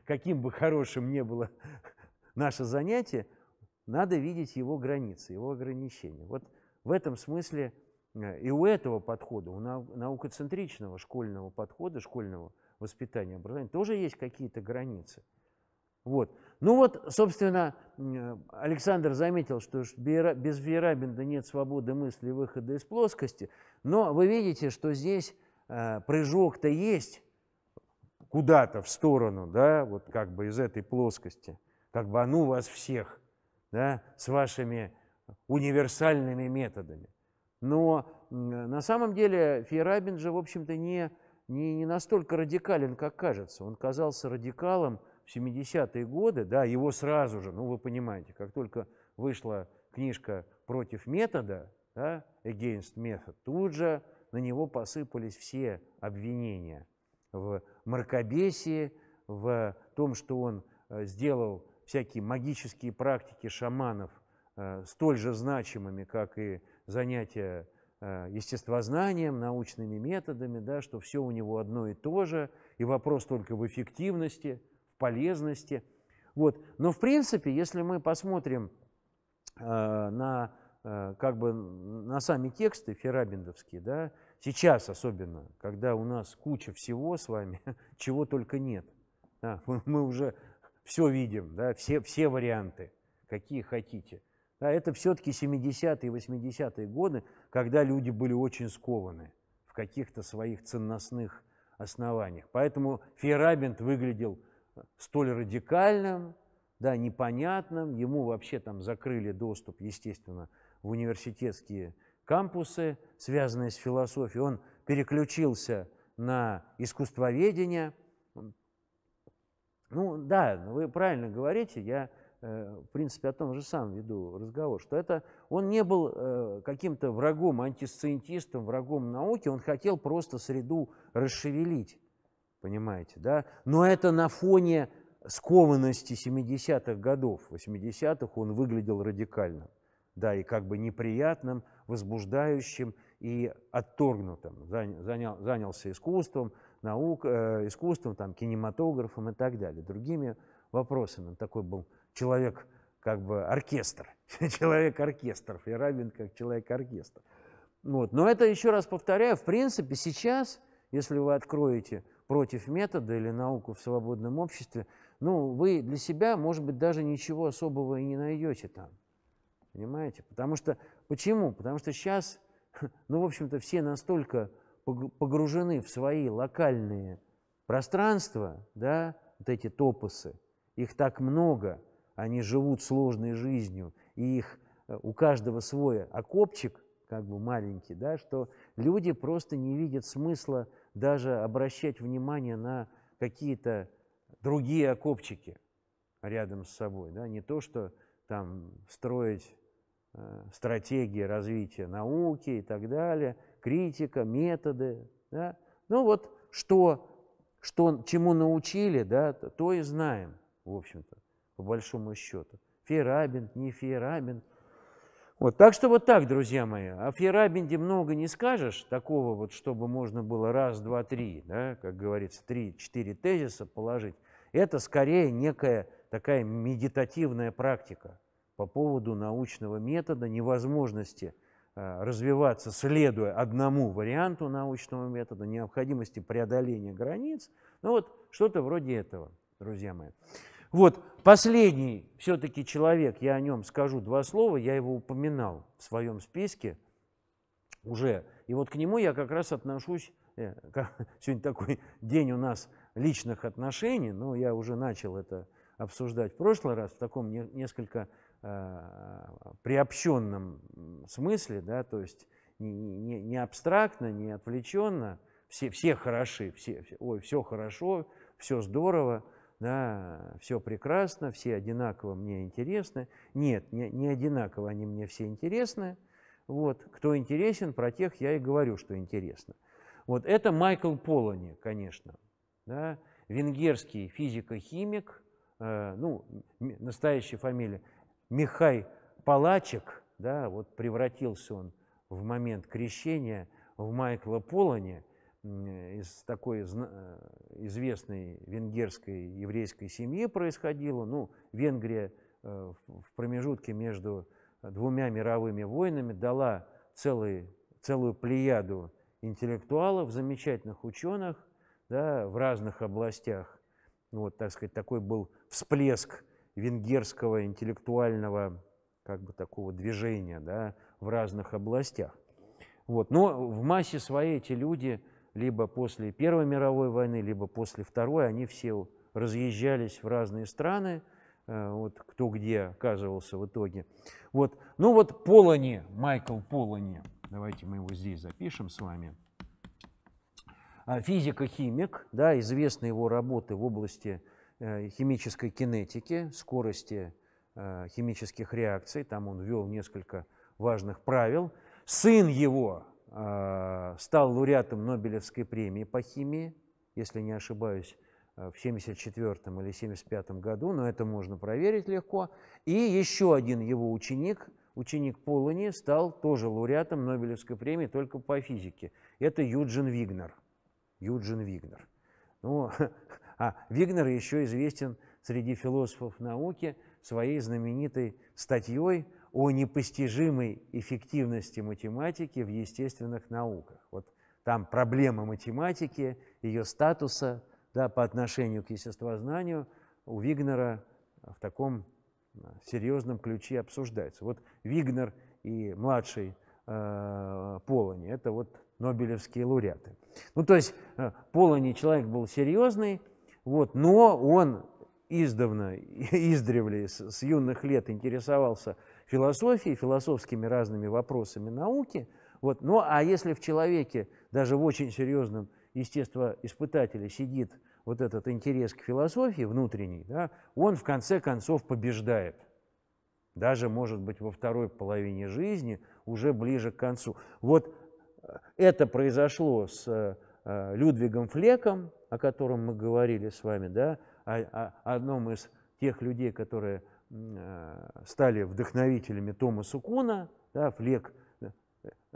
Каким бы хорошим ни было наше занятие, надо видеть его границы, его ограничения. Вот в этом смысле э, и у этого подхода, у наукоцентричного школьного подхода, школьного воспитания, образования, тоже есть какие-то границы. Вот. Ну вот, собственно, э, Александр заметил, что без Фейерабенда нет свободы мысли и выхода из плоскости, но вы видите, что здесь э, прыжок-то есть куда-то в сторону, да, вот как бы из этой плоскости, как бы оно ну вас всех», да, с вашими универсальными методами. Но на самом деле Фейерабин же, в общем-то, не, не, не настолько радикален, как кажется. Он казался радикалом в 70-е годы, да, его сразу же, ну вы понимаете, как только вышла книжка «Против метода», да, «Against Method», тут же на него посыпались все обвинения в мракобесии, в том, что он э, сделал всякие магические практики шаманов э, столь же значимыми, как и занятия э, естествознанием, научными методами, да, что все у него одно и то же, и вопрос только в эффективности, в полезности. Вот. Но в принципе, если мы посмотрим э, на, э, как бы на сами тексты ферабиндовские, да, сейчас особенно, когда у нас куча всего с вами, чего только нет, да, мы уже все видим, да, все, все варианты, какие хотите. Да, это все-таки 70-е и 80-е годы, когда люди были очень скованы в каких-то своих ценностных основаниях. Поэтому Фейрабент выглядел э, столь радикальным, да, непонятным. Ему вообще там закрыли доступ, естественно, в университетские кампусы, связанные с философией. Он переключился на искусствоведение – ну да, ну вы правильно говорите, я э, в принципе о том же самом веду разговор, что это он не был э, каким-то врагом, антисциентистом, врагом науки, он хотел просто среду расшевелить, понимаете, да? Но это на фоне скованности 70-х годов, 80-х он выглядел радикальным, да, и как бы неприятным, возбуждающим и отторгнутым, занял, занялся искусством, наук, э, искусством, там, кинематографом и так далее, другими вопросами. Он такой был человек, как бы оркестр, человек оркестров, и Рабин как человек оркестр. Вот. Но это, еще раз повторяю, в принципе, сейчас, если вы откроете против метода или науку в свободном обществе, ну, вы для себя, может быть, даже ничего особого и не найдете там. Понимаете? Потому что, почему? Потому что сейчас, ну, в общем-то, все настолько погружены в свои локальные пространства, да, вот эти топосы, их так много, они живут сложной жизнью, и их э, у каждого свой окопчик, как бы маленький, да, что люди просто не видят смысла даже обращать внимание на какие-то другие окопчики рядом с собой, да, не то, что там строить э, стратегии развития науки и так далее – критика, методы. Да? Ну вот что, что, чему научили, да, то и знаем, в общем-то, по большому счету. Ферабин, не Ферабин. Вот, так что вот так, друзья мои. О Ферабинде много не скажешь, такого вот, чтобы можно было раз, два, три, да, как говорится, три-четыре тезиса положить. Это скорее некая такая медитативная практика по поводу научного метода, невозможности – Э, развиваться, следуя одному варианту научного метода, необходимости преодоления границ. Ну вот что-то вроде этого, друзья мои. Вот последний все-таки человек, я о нем скажу два слова, я его упоминал в своем списке уже. И вот к нему я как раз отношусь, э, сегодня такой день у нас личных отношений, но я уже начал это обсуждать в прошлый раз в таком несколько а, приобщенном смысле, да, то есть не, не, не абстрактно, не отвлеченно, все, все хороши, все, все, ой, все хорошо, все здорово, да, все прекрасно, все одинаково мне интересны. Нет, не, не одинаково они мне все интересны. Вот, кто интересен, про тех я и говорю, что интересно. Вот это Майкл Полани, конечно, да, венгерский физико-химик, э, ну, настоящая фамилия Михай Палачек, да, вот превратился он в момент крещения в Майкла Полани из такой э, известной венгерской еврейской семьи происходило. Ну, Венгрия э, в промежутке между двумя мировыми войнами дала целый, целую плеяду интеллектуалов, замечательных ученых да, в разных областях. Вот, так сказать, такой был всплеск венгерского интеллектуального как бы такого движения да, в разных областях. Вот. Но в массе своей эти люди либо после Первой мировой войны, либо после Второй, они все разъезжались в разные страны, э, вот, кто где оказывался в итоге. Вот. Ну вот Полони, Майкл Полони, давайте мы его здесь запишем с вами, э, физико-химик, да, известны его работы в области Э, химической кинетики, скорости э, химических реакций, там он ввел несколько важных правил. Сын его э, стал лауреатом Нобелевской премии по химии, если не ошибаюсь, в 1974 или 1975 году, но это можно проверить легко. И еще один его ученик, ученик Полони, стал тоже лауреатом Нобелевской премии только по физике. Это Юджин Вигнер. Юджин Вигнер. Ну, А Вигнер еще известен среди философов науки своей знаменитой статьей о непостижимой эффективности математики в естественных науках. Вот там проблема математики, ее статуса да, по отношению к естествознанию у Вигнера в таком э, серьезном ключе обсуждается. Вот Вигнер и младший э, Полони – это вот нобелевские лауреаты. Ну, то есть э, Полони человек был серьезный, вот, но он издавна, издревле, с, с юных лет интересовался философией, философскими разными вопросами науки. Вот, но ну, а если в человеке, даже в очень серьезном естествоиспытателе сидит вот этот интерес к философии внутренний, да, он в конце концов побеждает. Даже, может быть, во второй половине жизни, уже ближе к концу. Вот э, это произошло с э, Людвигом Флеком, о котором мы говорили с вами, да, о, о одном из тех людей, которые э, стали вдохновителями Томаса Куна, да, Флек э,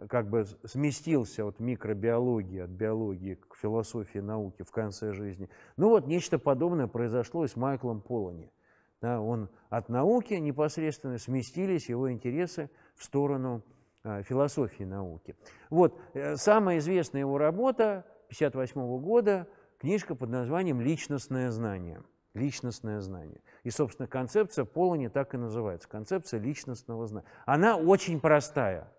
как бы сместился от микробиологии, от биологии к философии науки в конце жизни. Ну вот нечто подобное произошло и с Майклом Полани. Да, он от науки непосредственно сместились его интересы в сторону а, философии науки. Вот самая известная его работа 1958 года Книжка под названием «Личностное знание». Личностное знание. И, собственно, концепция Полани так и называется. Концепция личностного знания. Она очень простая.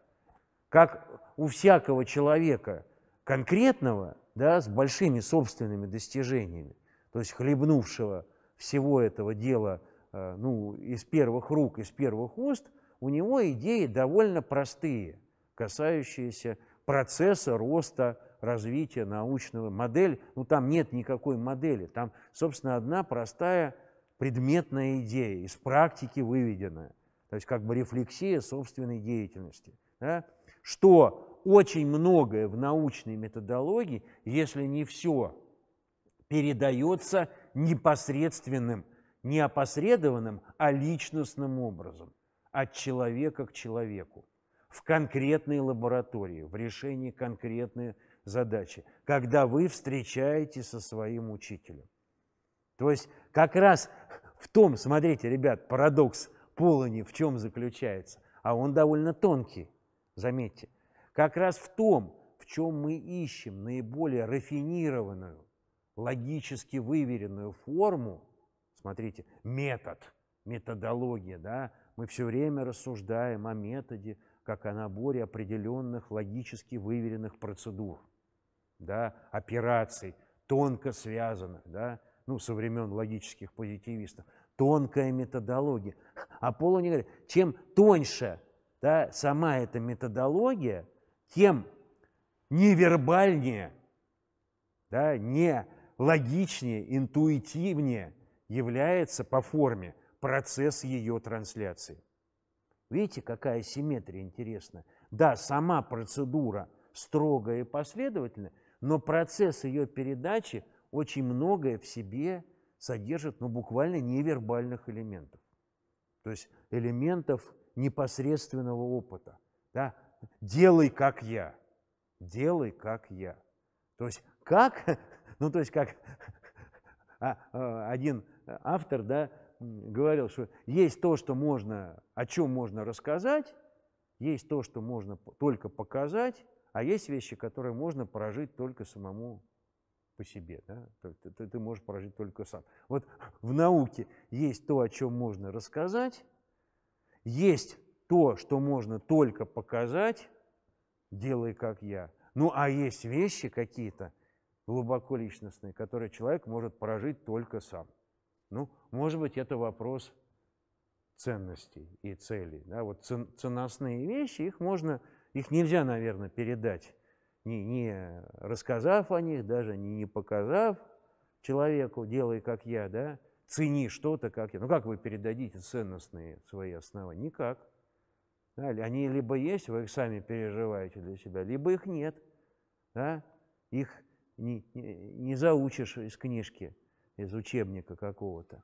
Как у всякого человека конкретного, да, с большими собственными достижениями, то есть хлебнувшего всего этого дела э, ну, из первых рук, из первых уст, у него идеи довольно простые, касающиеся процесса роста развития научного модель, ну там нет никакой модели, там, собственно, одна простая предметная идея, из практики выведенная, то есть как бы рефлексия собственной деятельности, да? что очень многое в научной методологии, если не все, передается непосредственным, неопосредованным, а личностным образом, от человека к человеку, в конкретной лаборатории, в решении конкретной задачи, когда вы встречаете со своим учителем. То есть как раз в том, смотрите, ребят, парадокс Полани в чем заключается, а он довольно тонкий, заметьте, как раз в том, в чем мы ищем наиболее рафинированную, логически выверенную форму, смотрите, метод, методология, да, мы все время рассуждаем о методе, как о наборе определенных логически выверенных процедур – да, операций, тонко связанных, да, ну, со времен логических позитивистов, тонкая методология. Аполло не говорит, чем тоньше да, сама эта методология, тем невербальнее, да, не логичнее, интуитивнее является по форме процесс ее трансляции. Видите, какая симметрия интересная. Да, сама процедура строгая и последовательная, но процесс ее передачи очень многое в себе содержит, ну, буквально невербальных элементов. То есть элементов непосредственного опыта. Да? Делай, как я. Делай, как я. То есть как, ну, то есть как а, а, один автор, да, говорил, что есть то, что можно, о чем можно рассказать, есть то, что можно только показать, а есть вещи, которые можно прожить только самому по себе. Да? Ты, можешь прожить только сам. Вот в науке есть то, о чем можно рассказать, есть то, что можно только показать, делай как я. Ну, а есть вещи какие-то глубоко личностные, которые человек может прожить только сам. Ну, может быть, это вопрос ценностей и целей. Да? Вот цен, ценностные вещи, их можно их нельзя, наверное, передать, не, не рассказав о них, даже не, не показав человеку, делай как я, да, цени что-то, как я. Ну как вы передадите ценностные свои основы? Никак. Да, они либо есть, вы их сами переживаете для себя, либо их нет. Да? Их не, не, не заучишь из книжки, из учебника какого-то.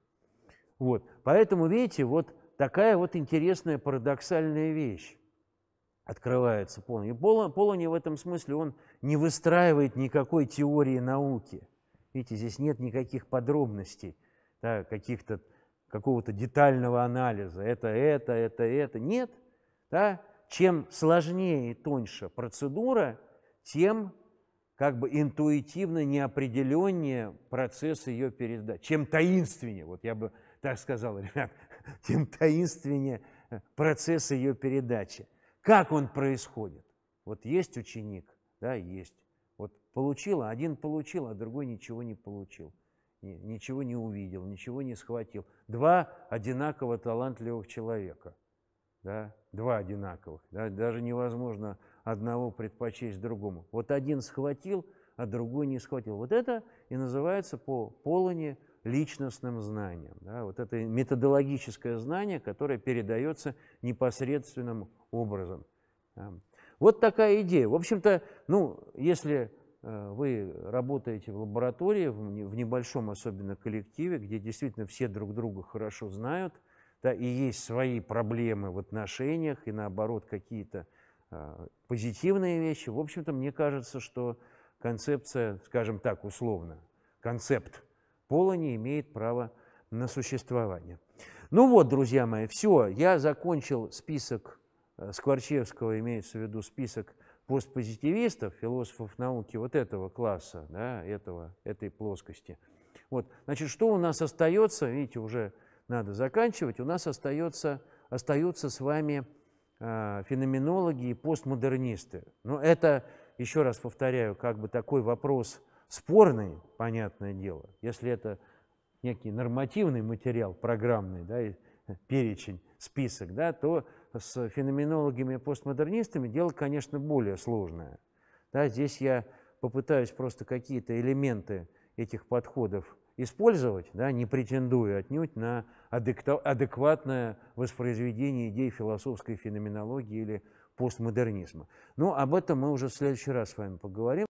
Вот. Поэтому, видите, вот такая вот интересная парадоксальная вещь открывается Полони. Полони в этом смысле, он не выстраивает никакой теории науки. Видите, здесь нет никаких подробностей, да, каких-то, какого-то детального анализа. Это, это, это, это. Нет. Да? Чем сложнее и тоньше процедура, тем как бы интуитивно неопределеннее процесс ее передачи. Чем таинственнее, вот я бы так сказал, ребят, тем таинственнее э, процесс ее передачи. Как он происходит? Вот есть ученик, да, есть. Вот получил, а один получил, а другой ничего не получил. Ничего не увидел, ничего не схватил. Два одинаково талантливых человека. Да? Два одинаковых. Да? Даже невозможно одного предпочесть другому. Вот один схватил, а другой не схватил. Вот это и называется по полоне личностным знанием. Да? Вот это методологическое знание, которое передается непосредственным образом. Вот такая идея. В общем-то, ну, если э, вы работаете в лаборатории, в небольшом особенно коллективе, где действительно все друг друга хорошо знают, да, и есть свои проблемы в отношениях, и наоборот какие-то э, позитивные вещи. В общем-то, мне кажется, что концепция, скажем так, условно, концепт пола не имеет права на существование. Ну вот, друзья мои, все, я закончил список Э, Скворчевского имеется в виду список постпозитивистов, философов науки вот этого класса, да, этого, этой плоскости. Вот. Значит, что у нас остается, видите, уже надо заканчивать, у нас остается, остаются с вами э, феноменологи и постмодернисты. Но это, еще раз повторяю, как бы такой вопрос спорный, понятное дело, если это некий нормативный материал, программный, да, э, перечень, список, да, то с феноменологами-постмодернистами и дело, конечно, более сложное. Да, здесь я попытаюсь просто какие-то элементы этих подходов использовать, да, не претендуя отнюдь на адекватное воспроизведение идей философской феноменологии или постмодернизма. Но ну, об этом мы уже в следующий раз с вами поговорим.